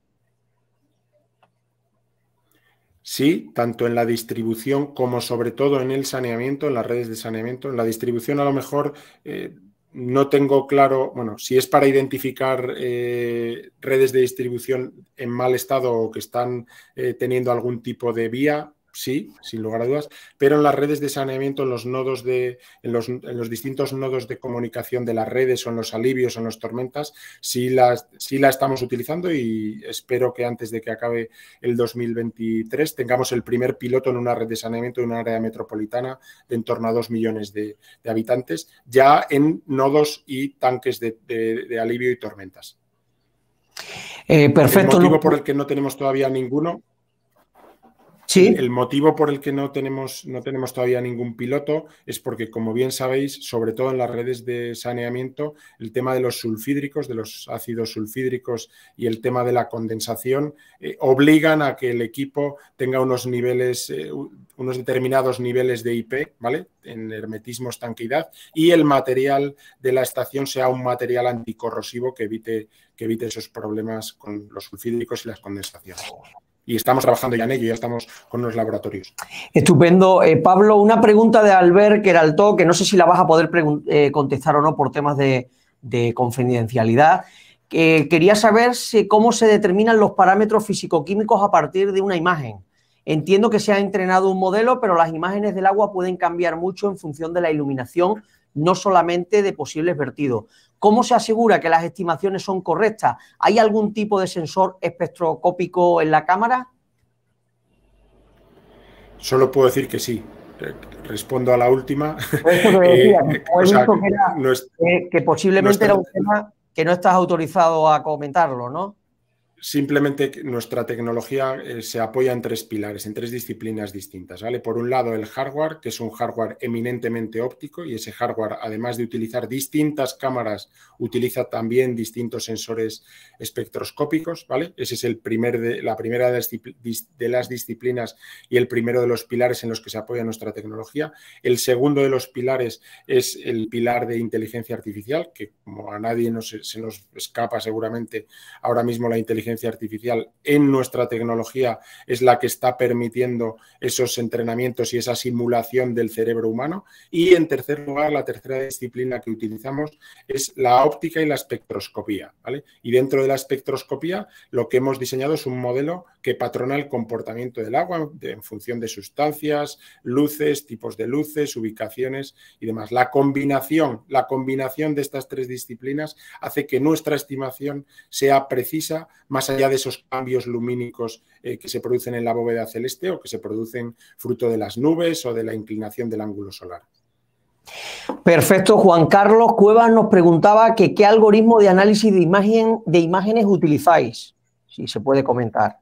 Sí, tanto en la distribución como sobre todo en el saneamiento, en las redes de saneamiento. En la distribución a lo mejor eh, no tengo claro, bueno, si es para identificar eh, redes de distribución en mal estado o que están eh, teniendo algún tipo de vía, sí, sin lugar a dudas, pero en las redes de saneamiento, en los nodos de, en los, distintos nodos de comunicación de las redes, son los alivios, son en las tormentas, sí las, la estamos utilizando y espero que antes de que acabe el 2023 tengamos el primer piloto en una red de saneamiento de un área metropolitana de en torno a dos millones de, habitantes, ya en nodos y tanques de, alivio y tormentas. Eh, perfecto. El motivo por el que no tenemos todavía ninguno Sí. El motivo por el que no tenemos, no tenemos todavía ningún piloto es porque, como bien sabéis, sobre todo en las redes de saneamiento, el tema de los sulfídricos, de los ácidos sulfídricos y el tema de la condensación eh, obligan a que el equipo tenga unos niveles, eh, unos determinados niveles de IP, ¿vale? En hermetismo, estanqueidad, y el material de la estación sea un material anticorrosivo que evite, que evite esos problemas con los sulfídricos y las condensaciones y estamos trabajando ya en ello, ya estamos con los laboratorios. Estupendo. Eh, Pablo, una pregunta de Albert que era el que no sé si la vas a poder eh, contestar o no por temas de, confidencialidad. quería saber cómo se determinan los parámetros fisicoquímicos a partir de una imagen. Entiendo que se ha entrenado un modelo, pero las imágenes del agua pueden cambiar mucho en función de la iluminación, no solamente de posibles vertidos. ¿Cómo se asegura que las estimaciones son correctas? ¿Hay algún tipo de sensor espectroscópico en la cámara? Solo puedo decir que sí. Respondo a la última. Eh, que, posiblemente era un tema que no estás autorizado a comentarlo, ¿no? Simplemente nuestra tecnología eh, se apoya en tres pilares, en tres disciplinas distintas. ¿vale? Por un lado, el hardware, que es un hardware eminentemente óptico y ese hardware, además de utilizar distintas cámaras, utiliza también distintos sensores espectroscópicos. ¿vale? Ese es el primer de, la primera de las disciplinas y el primero de los pilares en los que se apoya nuestra tecnología. El segundo de los pilares es el pilar de inteligencia artificial, que como a nadie se nos escapa seguramente ahora mismo la inteligencia artificial en nuestra tecnología es la que está permitiendo esos entrenamientos y esa simulación del cerebro humano. Y en tercer lugar, la tercera disciplina que utilizamos es la óptica y la espectroscopía. ¿vale? Y dentro de la espectroscopía, lo que hemos diseñado es un modelo que patrona el comportamiento del agua en función de sustancias, luces, tipos de luces, ubicaciones y demás. La combinación, la combinación de estas tres disciplinas hace que nuestra estimación sea precisa, más allá de esos cambios lumínicos eh, que se producen en la bóveda celeste o que se producen fruto de las nubes o de la inclinación del ángulo solar. Perfecto, Juan Carlos Cuevas nos preguntaba que qué algoritmo de análisis de, imagen, de imágenes utilizáis, si se puede comentar.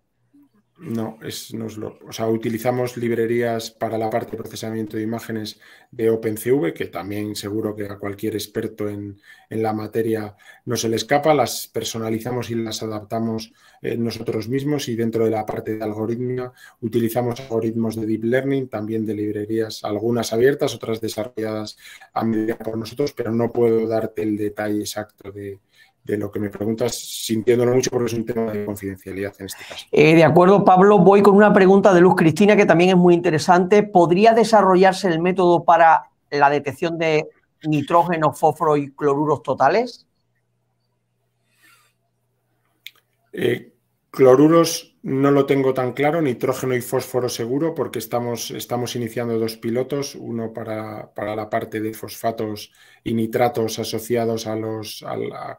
No, es, nos lo, o sea, utilizamos librerías para la parte de procesamiento de imágenes de OpenCV, que también seguro que a cualquier experto en, la materia no se le escapa, las personalizamos y las adaptamos eh, nosotros mismos y dentro de la parte de algoritmo utilizamos algoritmos de Deep Learning, también de librerías, algunas abiertas, otras desarrolladas a medida por nosotros, pero no puedo darte el detalle exacto de, de lo que me preguntas, sintiéndolo mucho porque es un tema de confidencialidad en este caso. Eh, de acuerdo, Pablo, voy con una pregunta de Luz Cristina que también es muy interesante. ¿Podría desarrollarse el método para la detección de nitrógeno, fósforo y cloruros totales? Eh, Cloruros no lo tengo tan claro, nitrógeno y fósforo seguro, porque estamos, estamos iniciando dos pilotos, uno para, la parte de fosfatos y nitratos asociados a los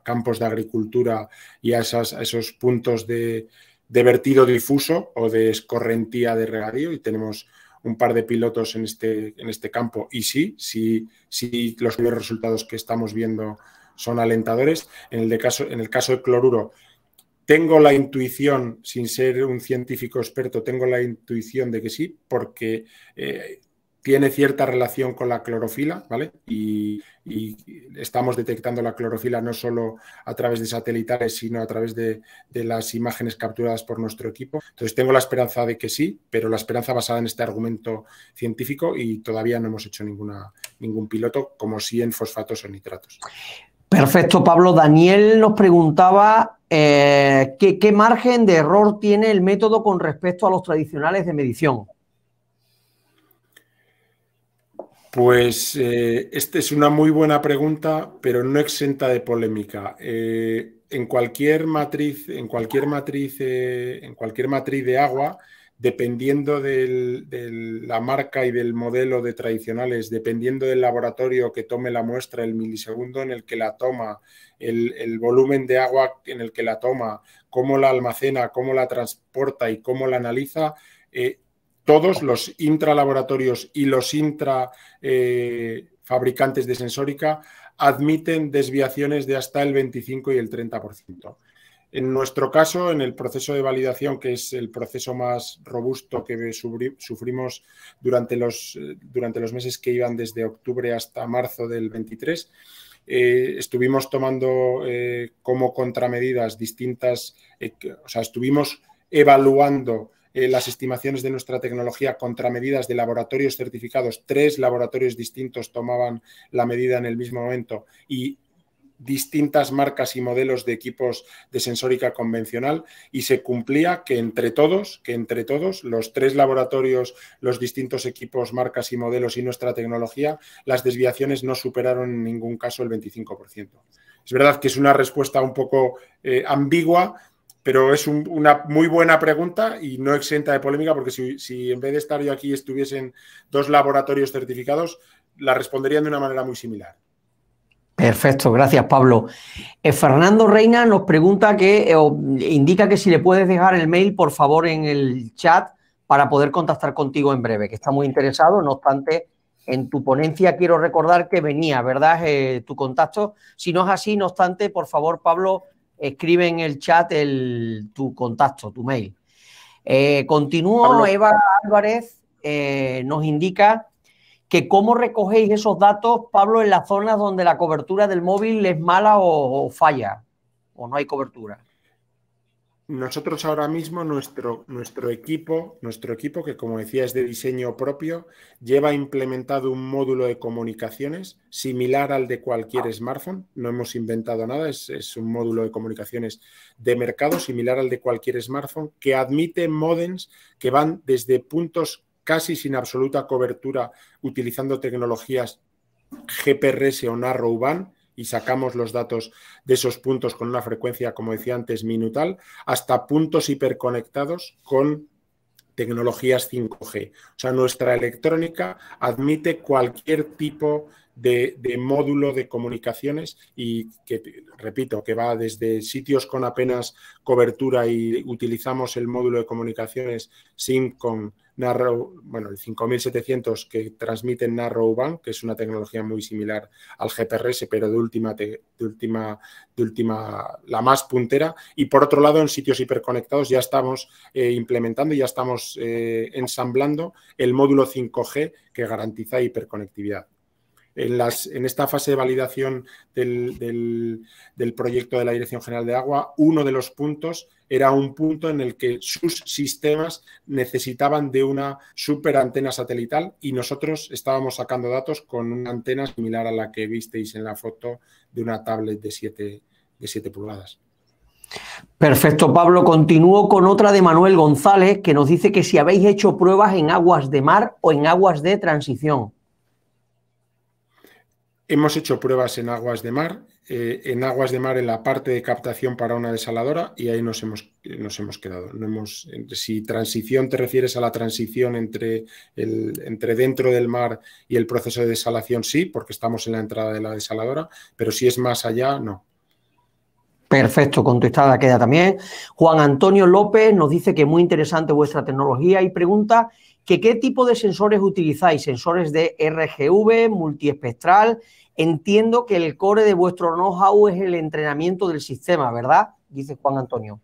campos de agricultura y a, esos puntos de, vertido difuso o de escorrentía de regadío, y tenemos un par de pilotos en este, en este campo, y sí, sí, sí los resultados que estamos viendo son alentadores. En el, de caso, en el caso de cloruro, tengo la intuición, sin ser un científico experto, tengo la intuición de que sí, porque eh, tiene cierta relación con la clorofila, ¿vale? Y, estamos detectando la clorofila no solo a través de satelitales, sino a través de, las imágenes capturadas por nuestro equipo. Entonces, tengo la esperanza de que sí, pero la esperanza basada en este argumento científico y todavía no hemos hecho ningún piloto, como si en fosfatos o nitratos. Perfecto, Pablo. Daniel nos preguntaba eh, ¿qué, margen de error tiene el método con respecto a los tradicionales de medición? Pues eh, esta es una muy buena pregunta, pero no exenta de polémica. Eh, en cualquier matriz, en cualquier matriz, en cualquier matriz de agua, dependiendo de la marca y del modelo de tradicionales, dependiendo del laboratorio que tome la muestra, el milisegundo en el que la toma, el, volumen de agua en el que la toma, cómo la almacena, cómo la transporta y cómo la analiza, eh, todos los intralaboratorios y los intrafabricantes eh, fabricantes de sensórica admiten desviaciones de hasta el 25 y el 30%. En nuestro caso, en el proceso de validación, que es el proceso más robusto que sufrimos durante los, eh, durante los meses que iban desde octubre hasta marzo del 23, eh, estuvimos tomando eh, como contramedidas distintas, o sea, estuvimos evaluando las estimaciones de nuestra tecnología contra medidas de laboratorios certificados. Tres laboratorios distintos tomaban la medida en el mismo momento y distintas marcas y modelos de equipos de sensórica convencional y se cumplía que entre todos, que entre todos, los tres laboratorios, los distintos equipos, marcas y modelos y nuestra tecnología, las desviaciones no superaron en ningún caso el 25%. Es verdad que es una respuesta un poco eh, ambigua, pero es una muy buena pregunta y no exenta de polémica porque si en vez de estar yo aquí estuviesen dos laboratorios certificados, la responderían de una manera muy similar. Perfecto, gracias Pablo. Eh, Fernando Reina nos pregunta que, eh, indica que si le puedes dejar el mail, por favor, en el chat para poder contactar contigo en breve, que está muy interesado. No obstante, en tu ponencia quiero recordar que venía, ¿verdad? Eh, tu contacto. Si no es así, no obstante, por favor, Pablo, escribe en el chat tu contacto, tu mail. continúo, Eva Álvarez nos indica que cómo recogéis esos datos, Pablo, en las zonas donde la cobertura del móvil es mala o, falla, o no hay cobertura. Nosotros ahora mismo, nuestro, nuestro, equipo, nuestro equipo, que como decía es de diseño propio, lleva implementado un módulo de comunicaciones similar al de cualquier smartphone. No hemos inventado nada, es, es un módulo de comunicaciones de mercado similar al de cualquier smartphone que admite modems que van desde puntos casi sin absoluta cobertura utilizando tecnologías GPRS o Narrowband y sacamos los datos de esos puntos con una frecuencia, como decía antes, minutal, hasta puntos hiperconectados con tecnologías 5G. O sea, nuestra electrónica admite cualquier tipo de, de, módulo de comunicaciones y que, repito, que va desde sitios con apenas cobertura y utilizamos el módulo de comunicaciones SIM con Narrow, bueno, el 5700 que transmiten Narrowband, que es una tecnología muy similar al GPRS, pero de última, de última, de última, la más puntera. Y por otro lado, en sitios hiperconectados ya estamos implementando eh, implementando, ya estamos eh, ensamblando el módulo 5G que garantiza hiperconectividad en, esta fase de validación del, proyecto de la Dirección General de Agua, uno de los puntos era un punto en el que sus sistemas necesitaban de una super antena satelital y nosotros estábamos sacando datos con una antena similar a la que visteis en la foto de una tablet de 7 de pulgadas. Perfecto, Pablo. Continúo con otra de Manuel González que nos dice que si habéis hecho pruebas en aguas de mar o en aguas de transición. Hemos hecho pruebas en aguas de mar, eh, en aguas de mar en la parte de captación para una desaladora y ahí nos hemos, eh, nos hemos quedado. No hemos, si transición te refieres a la transición entre, el, entre dentro del mar y el proceso de desalación, sí, porque estamos en la entrada de la desaladora, pero si es más allá, no. Perfecto, contestada queda también. Juan Antonio López nos dice que muy interesante vuestra tecnología y pregunta qué tipo de sensores utilizáis, sensores de RGV, multiespectral. Entiendo que el core de vuestro know-how es el entrenamiento del sistema, ¿verdad? Dice Juan Antonio.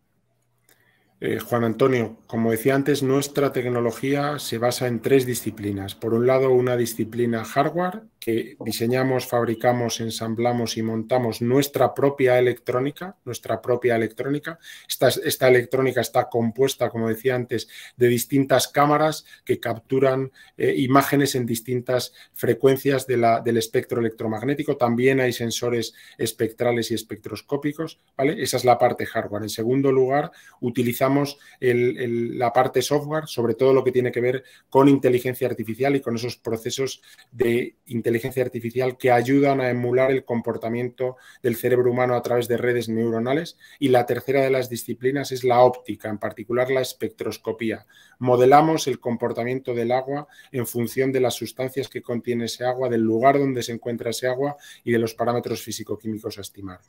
Eh, Juan Antonio, como decía antes, nuestra tecnología se basa en tres disciplinas. Por un lado, una disciplina hardware, que diseñamos, fabricamos, ensamblamos y montamos nuestra propia electrónica, nuestra propia electrónica. Esta, electrónica está compuesta, como decía antes, de distintas cámaras que capturan eh, imágenes en distintas frecuencias del espectro electromagnético. También hay sensores espectrales y espectroscópicos, ¿vale? Esa es la parte hardware. En segundo lugar, utilizamos la parte software, sobre todo lo que tiene que ver con inteligencia artificial y con esos procesos de inteligencia inteligencia artificial que ayudan a emular el comportamiento del cerebro humano a través de redes neuronales. Y la tercera de las disciplinas es la óptica, en particular la espectroscopía. Modelamos el comportamiento del agua en función de las sustancias que contiene ese agua, del lugar donde se encuentra ese agua y de los parámetros físico-químicos a estimar.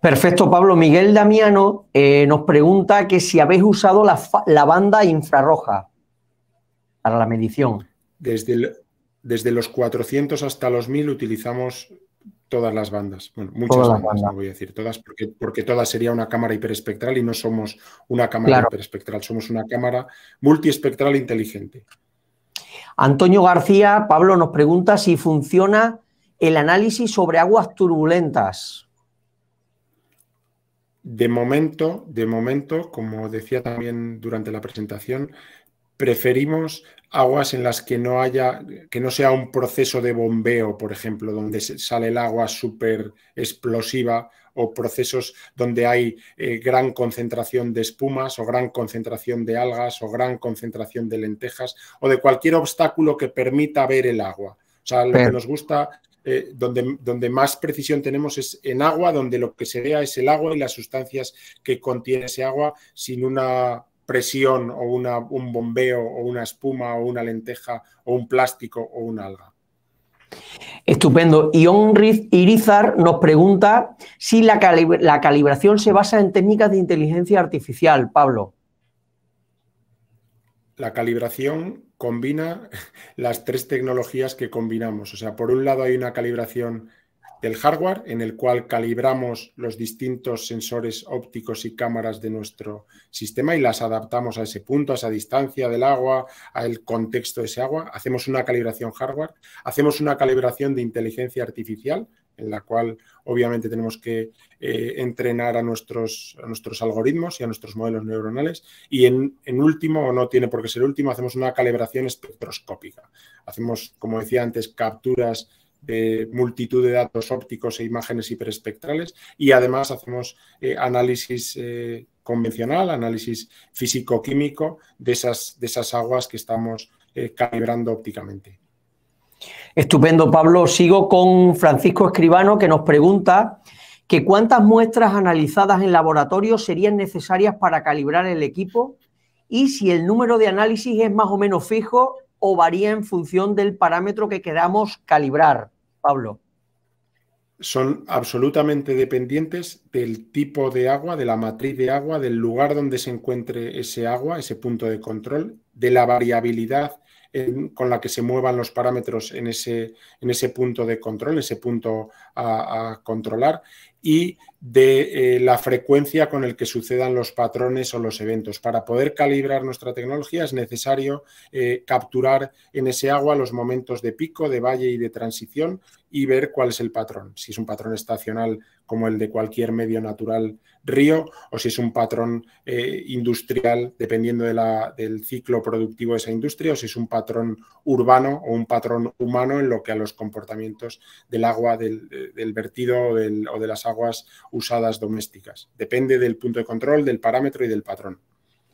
Perfecto, Pablo. Miguel Damiano eh, nos pregunta que si habéis usado la banda infrarroja para la medición. Desde el, desde los 400 hasta los 1000 utilizamos todas las bandas. Bueno, muchas bandas, no voy a decir todas, porque, porque todas sería una cámara hiperespectral y no somos una cámara hiperespectral, somos una cámara multiespectral inteligente. Antonio García, Pablo nos pregunta si funciona el análisis sobre aguas turbulentas. De momento, de momento, como decía también durante la presentación, preferimos aguas en las que no haya, que no sea un proceso de bombeo, por ejemplo, donde sale el agua súper explosiva o procesos donde hay eh, gran concentración de espumas o gran concentración de algas o gran concentración de lentejas o de cualquier obstáculo que permita ver el agua. O sea, lo que nos gusta, eh, donde, donde más precisión tenemos es en agua, donde lo que se vea es el agua y las sustancias que contiene ese agua sin una presión o un bombeo o una espuma o una lenteja o un plástico o un alga. Estupendo. Ion Irizar nos pregunta si la, la, calibración se basa en técnicas de inteligencia artificial, Pablo. La calibración combina las tres tecnologías que combinamos. O sea, por un lado hay una calibración del hardware en el cual calibramos los distintos sensores ópticos y cámaras de nuestro sistema y las adaptamos a ese punto, a esa distancia del agua, al contexto de ese agua. Hacemos una calibración hardware, hacemos una calibración de inteligencia artificial en la cual obviamente tenemos que eh, entrenar a nuestros, nuestros, algoritmos y a nuestros modelos neuronales. Y en, en, último, o no tiene por qué ser último, hacemos una calibración espectroscópica. Hacemos, como decía antes, capturas de multitud de datos ópticos e imágenes hiperespectrales y además hacemos eh, análisis eh, convencional, análisis físico-químico de esas, de esas aguas que estamos eh, calibrando ópticamente. Estupendo, Pablo. Sigo con Francisco Escribano que nos pregunta que cuántas muestras analizadas en laboratorio serían necesarias para calibrar el equipo y si el número de análisis es más o menos fijo o varía en función del parámetro que queramos calibrar, Pablo? Son absolutamente dependientes del tipo de agua, de la matriz de agua, del lugar donde se encuentre ese agua, ese punto de control, de la variabilidad con la que se muevan los parámetros en ese, en ese punto de control, ese punto a controlar, y de eh, la frecuencia con el que sucedan los patrones o los eventos. Para poder calibrar nuestra tecnología es necesario eh, capturar en ese agua los momentos de pico, de valle y de transición y ver cuál es el patrón, si es un patrón estacional como el de cualquier medio natural río o si es un patrón eh, industrial dependiendo de del ciclo productivo de esa industria o si es un patrón urbano o un patrón humano en lo que a los comportamientos del agua, del, vertido o de las aguas usadas domésticas. Depende del punto de control, del parámetro y del patrón.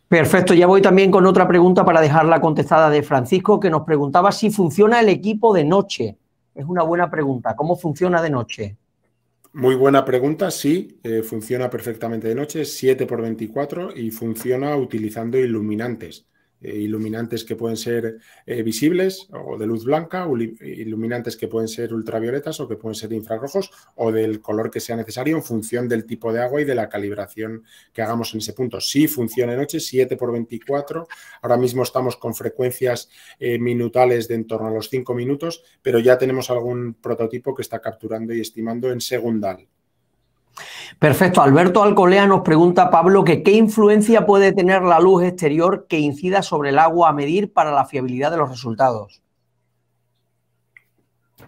Perfecto, ya voy también con otra pregunta para dejarla contestada de Francisco, que nos preguntaba si funciona el equipo de noche. Es una buena pregunta. ¿Cómo funciona de noche? Muy buena pregunta, sí, eh, funciona perfectamente de noche, 7 por 24 y funciona utilizando iluminantes. Eh, iluminantes que pueden ser eh, visibles o de luz blanca, iluminantes que pueden ser ultravioletas o que pueden ser infrarrojos o del color que sea necesario en función del tipo de agua y de la calibración que hagamos en ese punto. Sí funciona en noche, 7 por 24. Ahora mismo estamos con frecuencias eh, minutales de en torno a los 5 minutos, pero ya tenemos algún prototipo que está capturando y estimando en segundal. Perfecto. Alberto Alcolea nos pregunta, Pablo, que qué influencia puede tener la luz exterior que incida sobre el agua a medir para la fiabilidad de los resultados.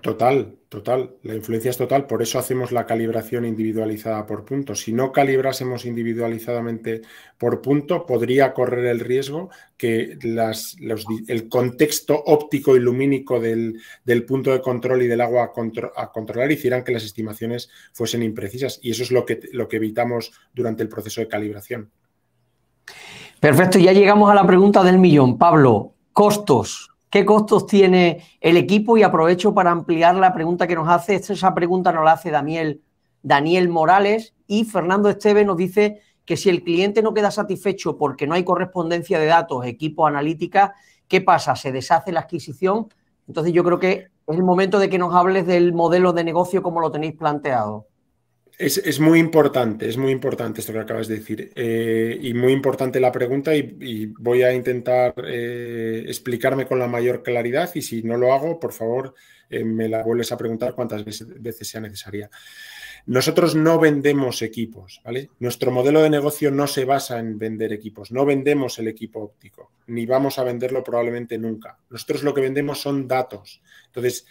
Total, total. La influencia es total. Por eso hacemos la calibración individualizada por punto. Si no calibrásemos individualizadamente por punto, podría correr el riesgo que las, el contexto óptico y lumínico del, punto de control y del agua a, controlar hicieran que las estimaciones fuesen imprecisas. Y eso es lo que, lo que evitamos durante el proceso de calibración. Perfecto. Ya llegamos a la pregunta del millón. Pablo, costos. ¿Qué costos tiene el equipo? Y aprovecho para ampliar la pregunta que nos hace. Esa pregunta nos la hace Daniel, Daniel Morales y Fernando Esteve nos dice que si el cliente no queda satisfecho porque no hay correspondencia de datos, equipo, analítica, ¿qué pasa? ¿Se deshace la adquisición? Entonces yo creo que es el momento de que nos hables del modelo de negocio como lo tenéis planteado. Es, muy importante, es muy importante esto que acabas de decir eh, y muy importante la pregunta y, voy a intentar eh, explicarme con la mayor claridad y si no lo hago, por favor, eh, me la vuelves a preguntar cuantas veces, veces sea necesaria. Nosotros no vendemos equipos, ¿vale? Nuestro modelo de negocio no se basa en vender equipos, no vendemos el equipo óptico, ni vamos a venderlo probablemente nunca. Nosotros lo que vendemos son datos. Entonces,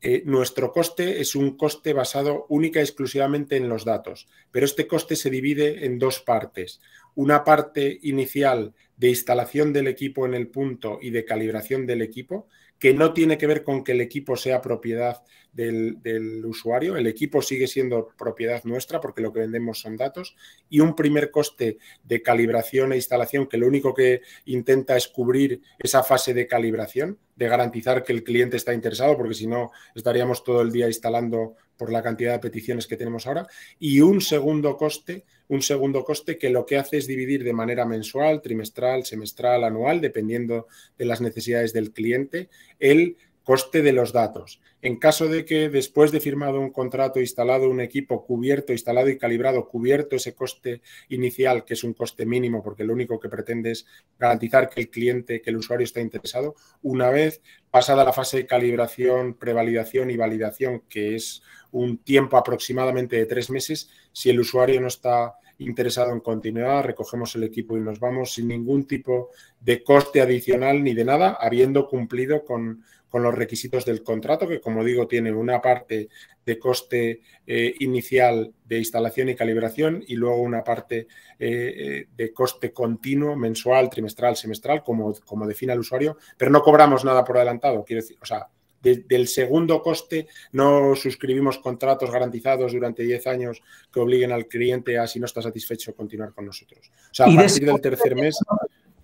eh, nuestro coste es un coste basado única y exclusivamente en los datos, pero este coste se divide en dos partes. Una parte inicial de instalación del equipo en el punto y de calibración del equipo, que no tiene que ver con que el equipo sea propiedad del, usuario. El equipo sigue siendo propiedad nuestra porque lo que vendemos son datos y un primer coste de calibración e instalación que lo único que intenta es cubrir esa fase de calibración, de garantizar que el cliente está interesado porque si no estaríamos todo el día instalando por la cantidad de peticiones que tenemos ahora y un segundo coste, un segundo coste que lo que hace es dividir de manera mensual, trimestral, semestral, anual, dependiendo de las necesidades del cliente, el coste de los datos. En caso de que después de firmado un contrato, instalado un equipo cubierto, instalado y calibrado, cubierto ese coste inicial, que es un coste mínimo, porque lo único que pretende es garantizar que el cliente, que el usuario está interesado, una vez pasada la fase de calibración, prevalidación y validación, que es un tiempo aproximadamente de tres meses, si el usuario no está interesado en continuidad, recogemos el equipo y nos vamos sin ningún tipo de coste adicional ni de nada, habiendo cumplido con con los requisitos del contrato, que como digo, tiene una parte de coste eh, inicial de instalación y calibración y luego una parte eh, eh, de coste continuo, mensual, trimestral, semestral, como, como defina el usuario, pero no cobramos nada por adelantado, quiero decir, o sea, del segundo coste, no suscribimos contratos garantizados durante 10 años que obliguen al cliente a, si no está satisfecho, continuar con nosotros. O sea, a partir del tercer mes.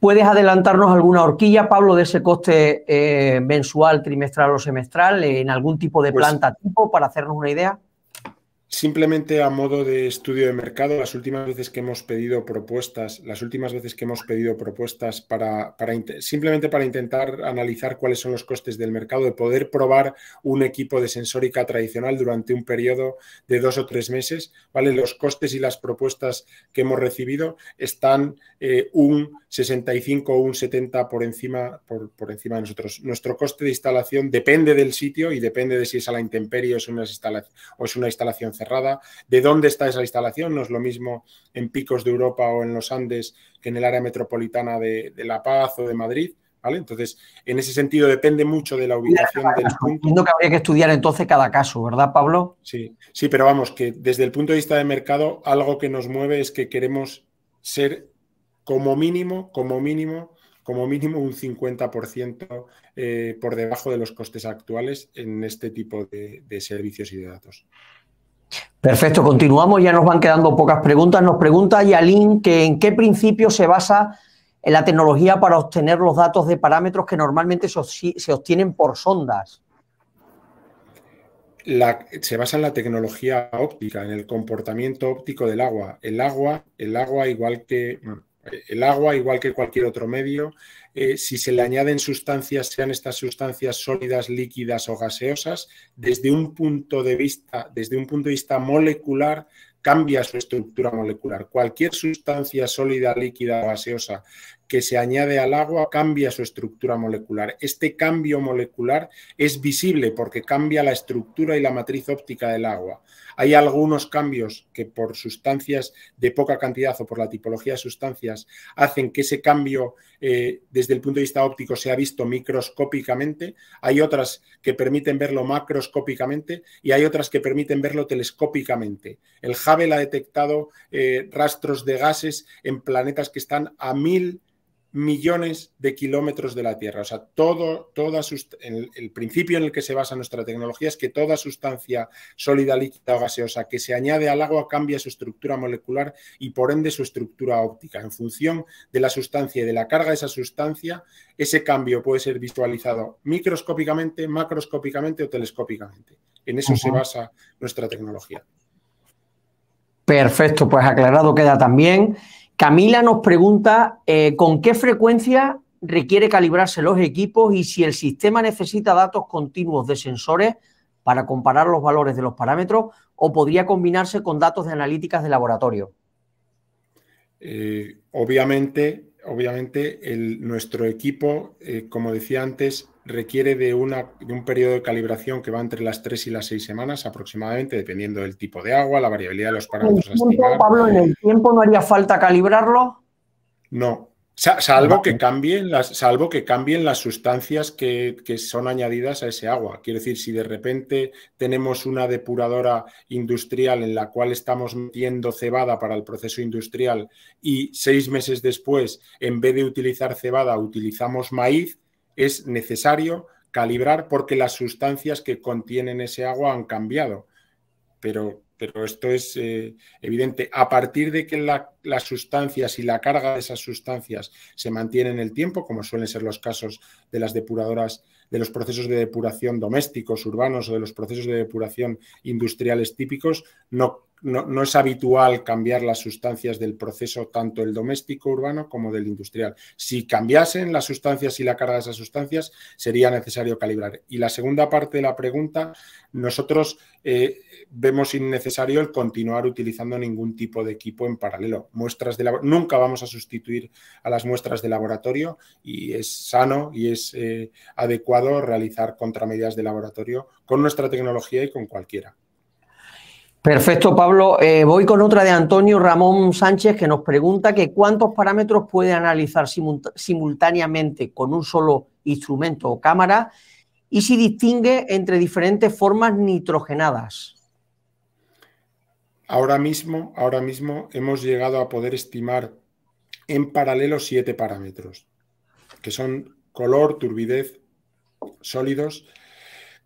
¿Puedes adelantarnos alguna horquilla, Pablo, de ese coste eh, mensual, trimestral o semestral en algún tipo de pues planta tipo para hacernos una idea? Simplemente a modo de estudio de mercado, las últimas veces que hemos pedido propuestas, las últimas veces que hemos pedido propuestas para, simplemente para intentar analizar cuáles son los costes del mercado, de poder probar un equipo de sensórica tradicional durante un periodo de dos o tres meses, ¿vale? Los costes y las propuestas que hemos recibido están eh, un 65 o un 70 por encima, por, encima de nosotros. Nuestro coste de instalación depende del sitio y depende de si es a la intemperie o es una instalación, o es una instalación cerrada de dónde está esa instalación, no es lo mismo en picos de Europa o en los Andes que en el área metropolitana de, La Paz o de Madrid. ¿Vale? Entonces, en ese sentido depende mucho de la ubicación del punto. Entiendo que habría que estudiar entonces cada caso, ¿verdad, Pablo? Sí, sí, pero vamos, que desde el punto de vista de mercado, algo que nos mueve es que queremos ser como mínimo, como mínimo, como mínimo un 50% eh, por debajo de los costes actuales en este tipo de servicios y de datos. Perfecto, continuamos, ya nos van quedando pocas preguntas. Nos pregunta Yalin que en qué principio se basa en la tecnología para obtener los datos de parámetros que normalmente se obtienen por sondas. se basa en la tecnología óptica, en el comportamiento óptico del agua. El agua, el agua igual que el agua, igual que cualquier otro medio, eh, si se le añaden sustancias, sean estas sustancias sólidas, líquidas o gaseosas, desde un punto de vista, desde un punto de vista molecular, cambia su estructura molecular. Cualquier sustancia sólida, líquida o gaseosa que se añade al agua cambia su estructura molecular. Este cambio molecular es visible porque cambia la estructura y la matriz óptica del agua. Hay algunos cambios que por sustancias de poca cantidad o por la tipología de sustancias hacen que ese cambio eh, desde el punto de vista óptico sea visto microscópicamente. Hay otras que permiten verlo macroscópicamente y hay otras que permiten verlo telescópicamente. El Hubble ha detectado eh, rastros de gases en planetas que están a mil millones de kilómetros de la Tierra. O sea, todo, toda el, el, principio en el que se basa nuestra tecnología es que toda sustancia sólida, líquida o gaseosa que se añade al agua cambia su estructura molecular y por ende su estructura óptica. En función de la sustancia y de la carga de esa sustancia, ese cambio puede ser visualizado microscópicamente, macroscópicamente o telescópicamente. En eso se basa nuestra tecnología. Perfecto, pues aclarado queda también. Camila nos pregunta eh, con qué frecuencia requiere calibrarse los equipos y si el sistema necesita datos continuos de sensores para comparar los valores de los parámetros o podría combinarse con datos de analíticas de laboratorio. Eh, obviamente, obviamente nuestro equipo, eh, como decía antes, requiere de, una, de, un periodo de calibración que va entre las tres y las seis semanas aproximadamente, dependiendo del tipo de agua, la variabilidad de los parámetros. Pablo, ¿en el tiempo no haría falta calibrarlo? No, salvo que cambien las, salvo que cambien las sustancias que, que, son añadidas a ese agua. Quiero decir, si de repente tenemos una depuradora industrial en la cual estamos metiendo cebada para el proceso industrial y seis meses después, en vez de utilizar cebada, utilizamos maíz, es necesario calibrar porque las sustancias que contienen ese agua han cambiado. Pero, pero esto es eh, evidente. A partir de que las sustancias y la carga de esas sustancias se mantienen en el tiempo, como suelen ser los casos de las depuradoras, de los procesos de depuración domésticos, urbanos o de los procesos de depuración industriales típicos, no no, es habitual cambiar las sustancias del proceso tanto el doméstico urbano como del industrial. Si cambiasen las sustancias y la carga de esas sustancias, sería necesario calibrar. Y la segunda parte de la pregunta, nosotros eh, vemos innecesario el continuar utilizando ningún tipo de equipo en paralelo. Muestras de nunca vamos a sustituir a las muestras de laboratorio y es sano y es eh, adecuado realizar contramedidas de laboratorio con nuestra tecnología y con cualquiera. Perfecto, Pablo. Eh, voy con otra de Antonio Ramón Sánchez que nos pregunta que cuántos parámetros puede analizar simultáneamente con un solo instrumento o cámara y si distingue entre diferentes formas nitrogenadas. Ahora mismo, ahora mismo hemos llegado a poder estimar en paralelo siete parámetros, que son color, turbidez, sólidos,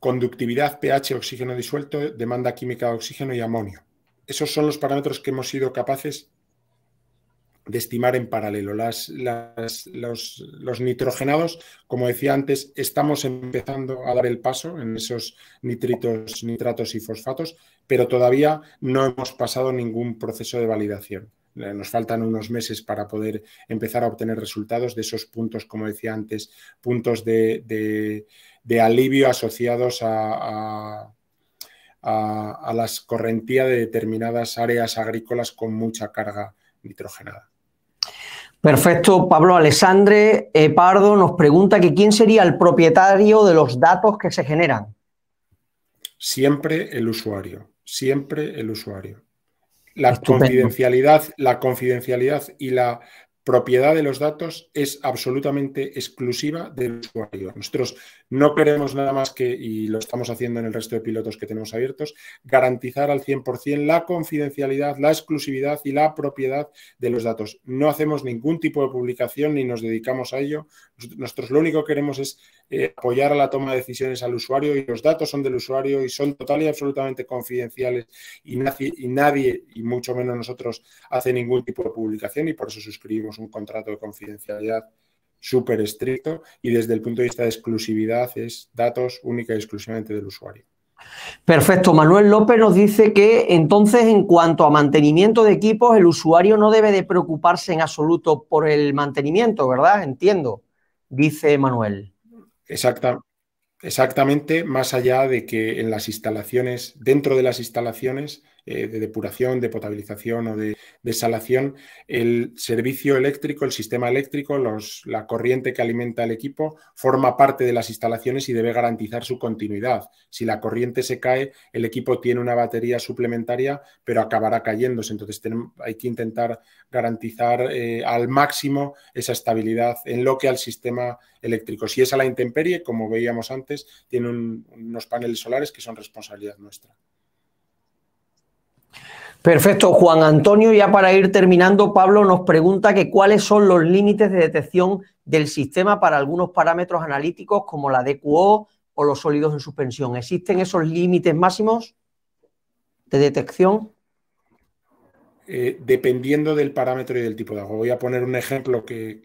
Conductividad, pH, oxígeno disuelto, demanda química de oxígeno y amonio. Esos son los parámetros que hemos sido capaces de estimar en paralelo. los, nitrogenados, como decía antes, estamos empezando a dar el paso en esos nitritos, nitratos y fosfatos, pero todavía no hemos pasado ningún proceso de validación. Eh, nos faltan unos meses para poder empezar a obtener resultados de esos puntos, como decía antes, puntos de de alivio asociados a, a, a, la correntía de determinadas áreas agrícolas con mucha carga nitrogenada. Perfecto. Pablo Alessandre eh, Pardo nos pregunta que quién sería el propietario de los datos que se generan. Siempre el usuario, siempre el usuario. La confidencialidad, la confidencialidad y la propiedad de los datos es absolutamente exclusiva del usuario. Nosotros no queremos nada más que, y lo estamos haciendo en el resto de pilotos que tenemos abiertos, garantizar al 100% la confidencialidad, la exclusividad y la propiedad de los datos. No hacemos ningún tipo de publicación ni nos dedicamos a ello. Nosotros lo único que queremos es eh, apoyar a la toma de decisiones al usuario y los datos son del usuario y son total y absolutamente confidenciales y, nadie, y mucho menos nosotros, hace ningún tipo de publicación y por eso suscribimos un contrato de confidencialidad súper estricto y desde el punto de vista de exclusividad es datos única y exclusivamente del usuario. Perfecto. Manuel López nos dice que entonces en cuanto a mantenimiento de equipos, el usuario no debe de preocuparse en absoluto por el mantenimiento, ¿verdad? Entiendo, dice Manuel. Exacta, exactamente, más allá de que en las instalaciones, dentro de las instalaciones, eh, de depuración, de potabilización o de desalación, el servicio eléctrico, el sistema eléctrico, la corriente que alimenta el equipo, forma parte de las instalaciones y debe garantizar su continuidad. Si la corriente se cae, el equipo tiene una batería suplementaria, pero acabará cayéndose. Entonces hay que intentar garantizar eh, al máximo esa estabilidad en lo que al sistema eléctrico. Si es a la intemperie, como veíamos antes, tiene unos paneles solares que son responsabilidad nuestra. Perfecto. Juan Antonio, ya para ir terminando, Pablo nos pregunta que cuáles son los límites de detección del sistema para algunos parámetros analíticos como la DQO o los sólidos en suspensión. ¿Existen esos límites máximos de detección? Eh, dependiendo del parámetro y del tipo de agua. Voy a poner un ejemplo que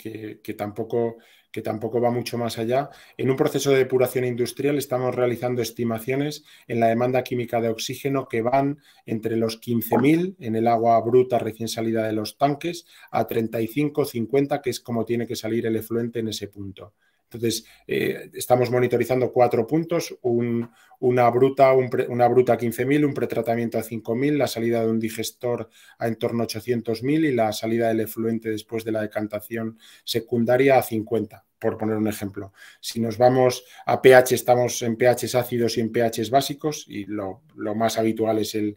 tampoco que tampoco va mucho más allá. En un proceso de depuración industrial estamos realizando estimaciones en la demanda química de oxígeno que van entre los 15.000 en el agua bruta recién salida de los tanques a 35-50, que es como tiene que salir el efluente en ese punto. Entonces, eh, estamos monitorizando cuatro puntos, una bruta, una a 15.000, un pretratamiento a 5.000, la salida de un digestor a en torno a 800.000 y la salida del efluente después de la decantación secundaria a 50 por poner un ejemplo. Si nos vamos a pH, estamos en pHs ácidos y en pHs básicos, y lo, más habitual es el,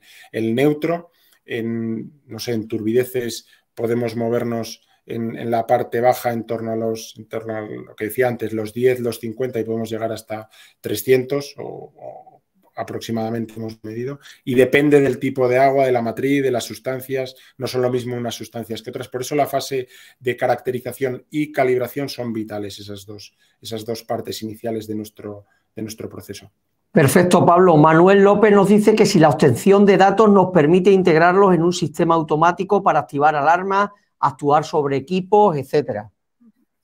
neutro. En, no sé, en turbideces podemos movernos en, la parte baja en torno, a los, en lo que decía antes, los 10, los 50 y podemos llegar hasta 300 o, aproximadamente hemos medido, y depende del tipo de agua, de la matriz, de las sustancias, no son lo mismo unas sustancias que otras. Por eso la fase de caracterización y calibración son vitales, esas dos, esas dos partes iniciales de nuestro, de nuestro proceso. Perfecto, Pablo. Manuel López nos dice que si la obtención de datos nos permite integrarlos en un sistema automático para activar alarma actuar sobre equipos, etcétera.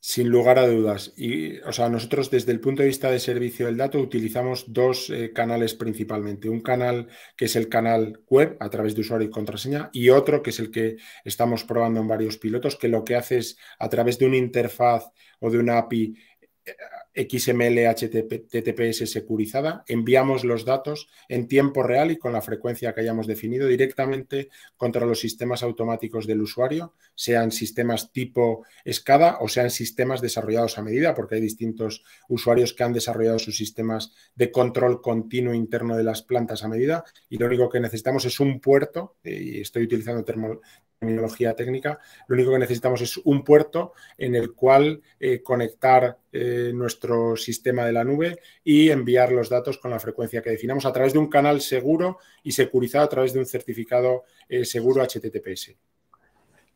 Sin lugar a dudas. Y, o sea, nosotros desde el punto de vista de servicio del dato utilizamos dos eh, canales principalmente. Un canal que es el canal web a través de usuario y contraseña y otro que es el que estamos probando en varios pilotos, que lo que hace es a través de una interfaz o de una API eh, XML HTTPS securizada, enviamos los datos en tiempo real y con la frecuencia que hayamos definido directamente contra los sistemas automáticos del usuario, sean sistemas tipo SCADA o sean sistemas desarrollados a medida, porque hay distintos usuarios que han desarrollado sus sistemas de control continuo interno de las plantas a medida y lo único que necesitamos es un puerto, y estoy utilizando termo, terminología técnica, lo único que necesitamos es un puerto en el cual eh, conectar eh, nuestro sistema de la nube y enviar los datos con la frecuencia que definamos a través de un canal seguro y securizado a través de un certificado eh, seguro HTTPS.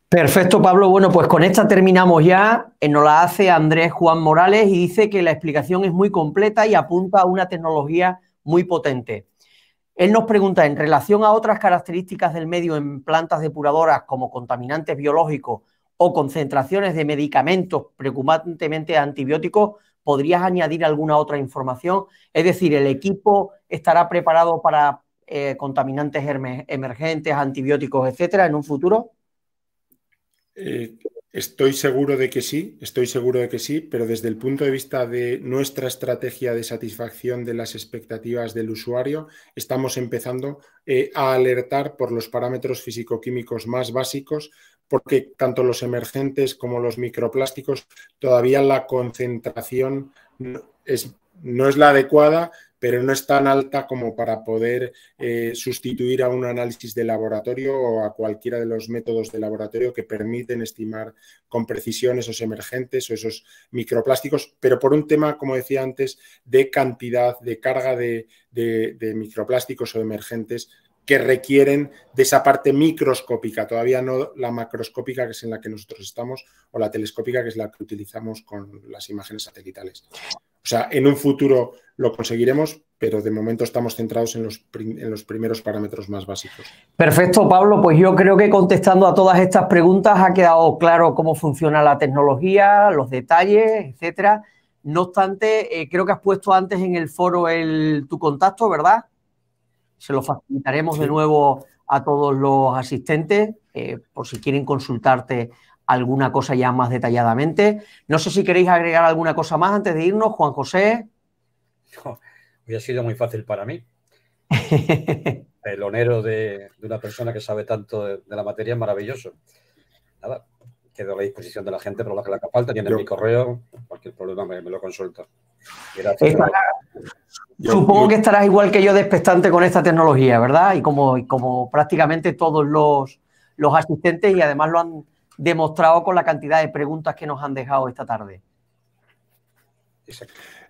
Perfecto, Pablo. Bueno, pues con esta terminamos ya. Nos la hace Andrés Juan Morales y dice que la explicación es muy completa y apunta a una tecnología muy potente. Él nos pregunta, en relación a otras características del medio en plantas depuradoras como contaminantes biológicos o concentraciones de medicamentos preocupantemente antibióticos, ¿podrías añadir alguna otra información? Es decir, ¿el equipo estará preparado para eh, contaminantes emergentes, antibióticos, etcétera, en un futuro? Eh, Estoy seguro de que sí, estoy seguro de que sí, pero desde el punto de vista de nuestra estrategia de satisfacción de las expectativas del usuario, estamos empezando eh, a alertar por los parámetros fisicoquímicos más básicos, porque tanto los emergentes como los microplásticos, todavía la concentración no es la adecuada pero no es tan alta como para poder eh, sustituir a un análisis de laboratorio o a cualquiera de los métodos de laboratorio que permiten estimar con precisión esos emergentes o esos microplásticos, pero por un tema, como decía antes, de cantidad, de carga de microplásticos o emergentes que requieren de esa parte microscópica, todavía no la macroscópica que es en la que nosotros estamos o la telescópica que es la que utilizamos con las imágenes satelitales. O sea, en un futuro lo conseguiremos, pero de momento estamos centrados en los, en los, primeros parámetros más básicos. Perfecto, Pablo. Pues yo creo que contestando a todas estas preguntas ha quedado claro cómo funciona la tecnología, los detalles, etcétera. No obstante, eh, creo que has puesto antes en el foro el, tu contacto, ¿verdad? Se lo facilitaremos de nuevo a todos los asistentes eh, por si quieren consultarte alguna cosa ya más detalladamente. No sé si queréis agregar alguna cosa más antes de irnos, Juan José. No, ha sido muy fácil para mí. Pelonero de, de, una persona que sabe tanto de, la materia es maravilloso. Nada, quedo a la disposición de la gente para lo que le haga falta. Tienen mi correo, cualquier problema me, lo consulta. Gracias. Supongo que estarás igual que yo despestante con esta tecnología, ¿verdad? Y como, como prácticamente todos los, asistentes y además lo han demostrado con la cantidad de preguntas que nos han dejado esta tarde.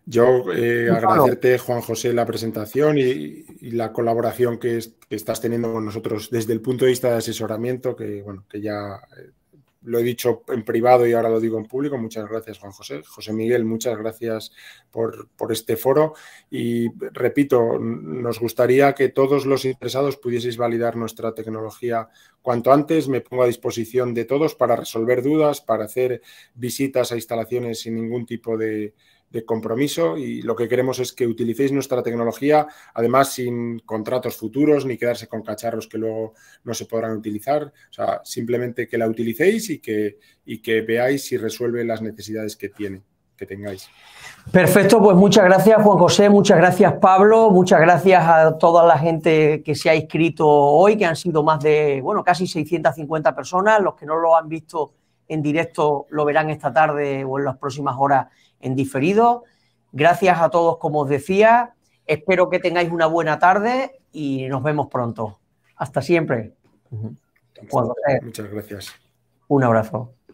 Yo eh, agradecerte, Juan José, la presentación y, la colaboración que, que, estás teniendo con nosotros desde el punto de vista de asesoramiento, que bueno, que ya eh, lo he dicho en privado y ahora lo digo en público. Muchas gracias, Juan José. José Miguel, muchas gracias por, por, este foro. Y repito, nos gustaría que todos los interesados pudieseis validar nuestra tecnología cuanto antes. Me pongo a disposición de todos para resolver dudas, para hacer visitas a instalaciones sin ningún tipo de, de compromiso y lo que queremos es que utilicéis nuestra tecnología, además sin contratos futuros ni quedarse con cacharros que luego no se podrán utilizar, o sea, simplemente que la utilicéis y que, que veáis si resuelve las necesidades que tiene que tengáis. Perfecto, pues muchas gracias Juan José, muchas gracias Pablo, muchas gracias a toda la gente que se ha inscrito hoy, que han sido más de, bueno, casi 650 personas, los que no lo han visto en directo lo verán esta tarde o en las próximas horas en diferido. Gracias a todos, como os decía. Espero que tengáis una buena tarde y nos vemos pronto. Hasta siempre. Muchas gracias. Un abrazo.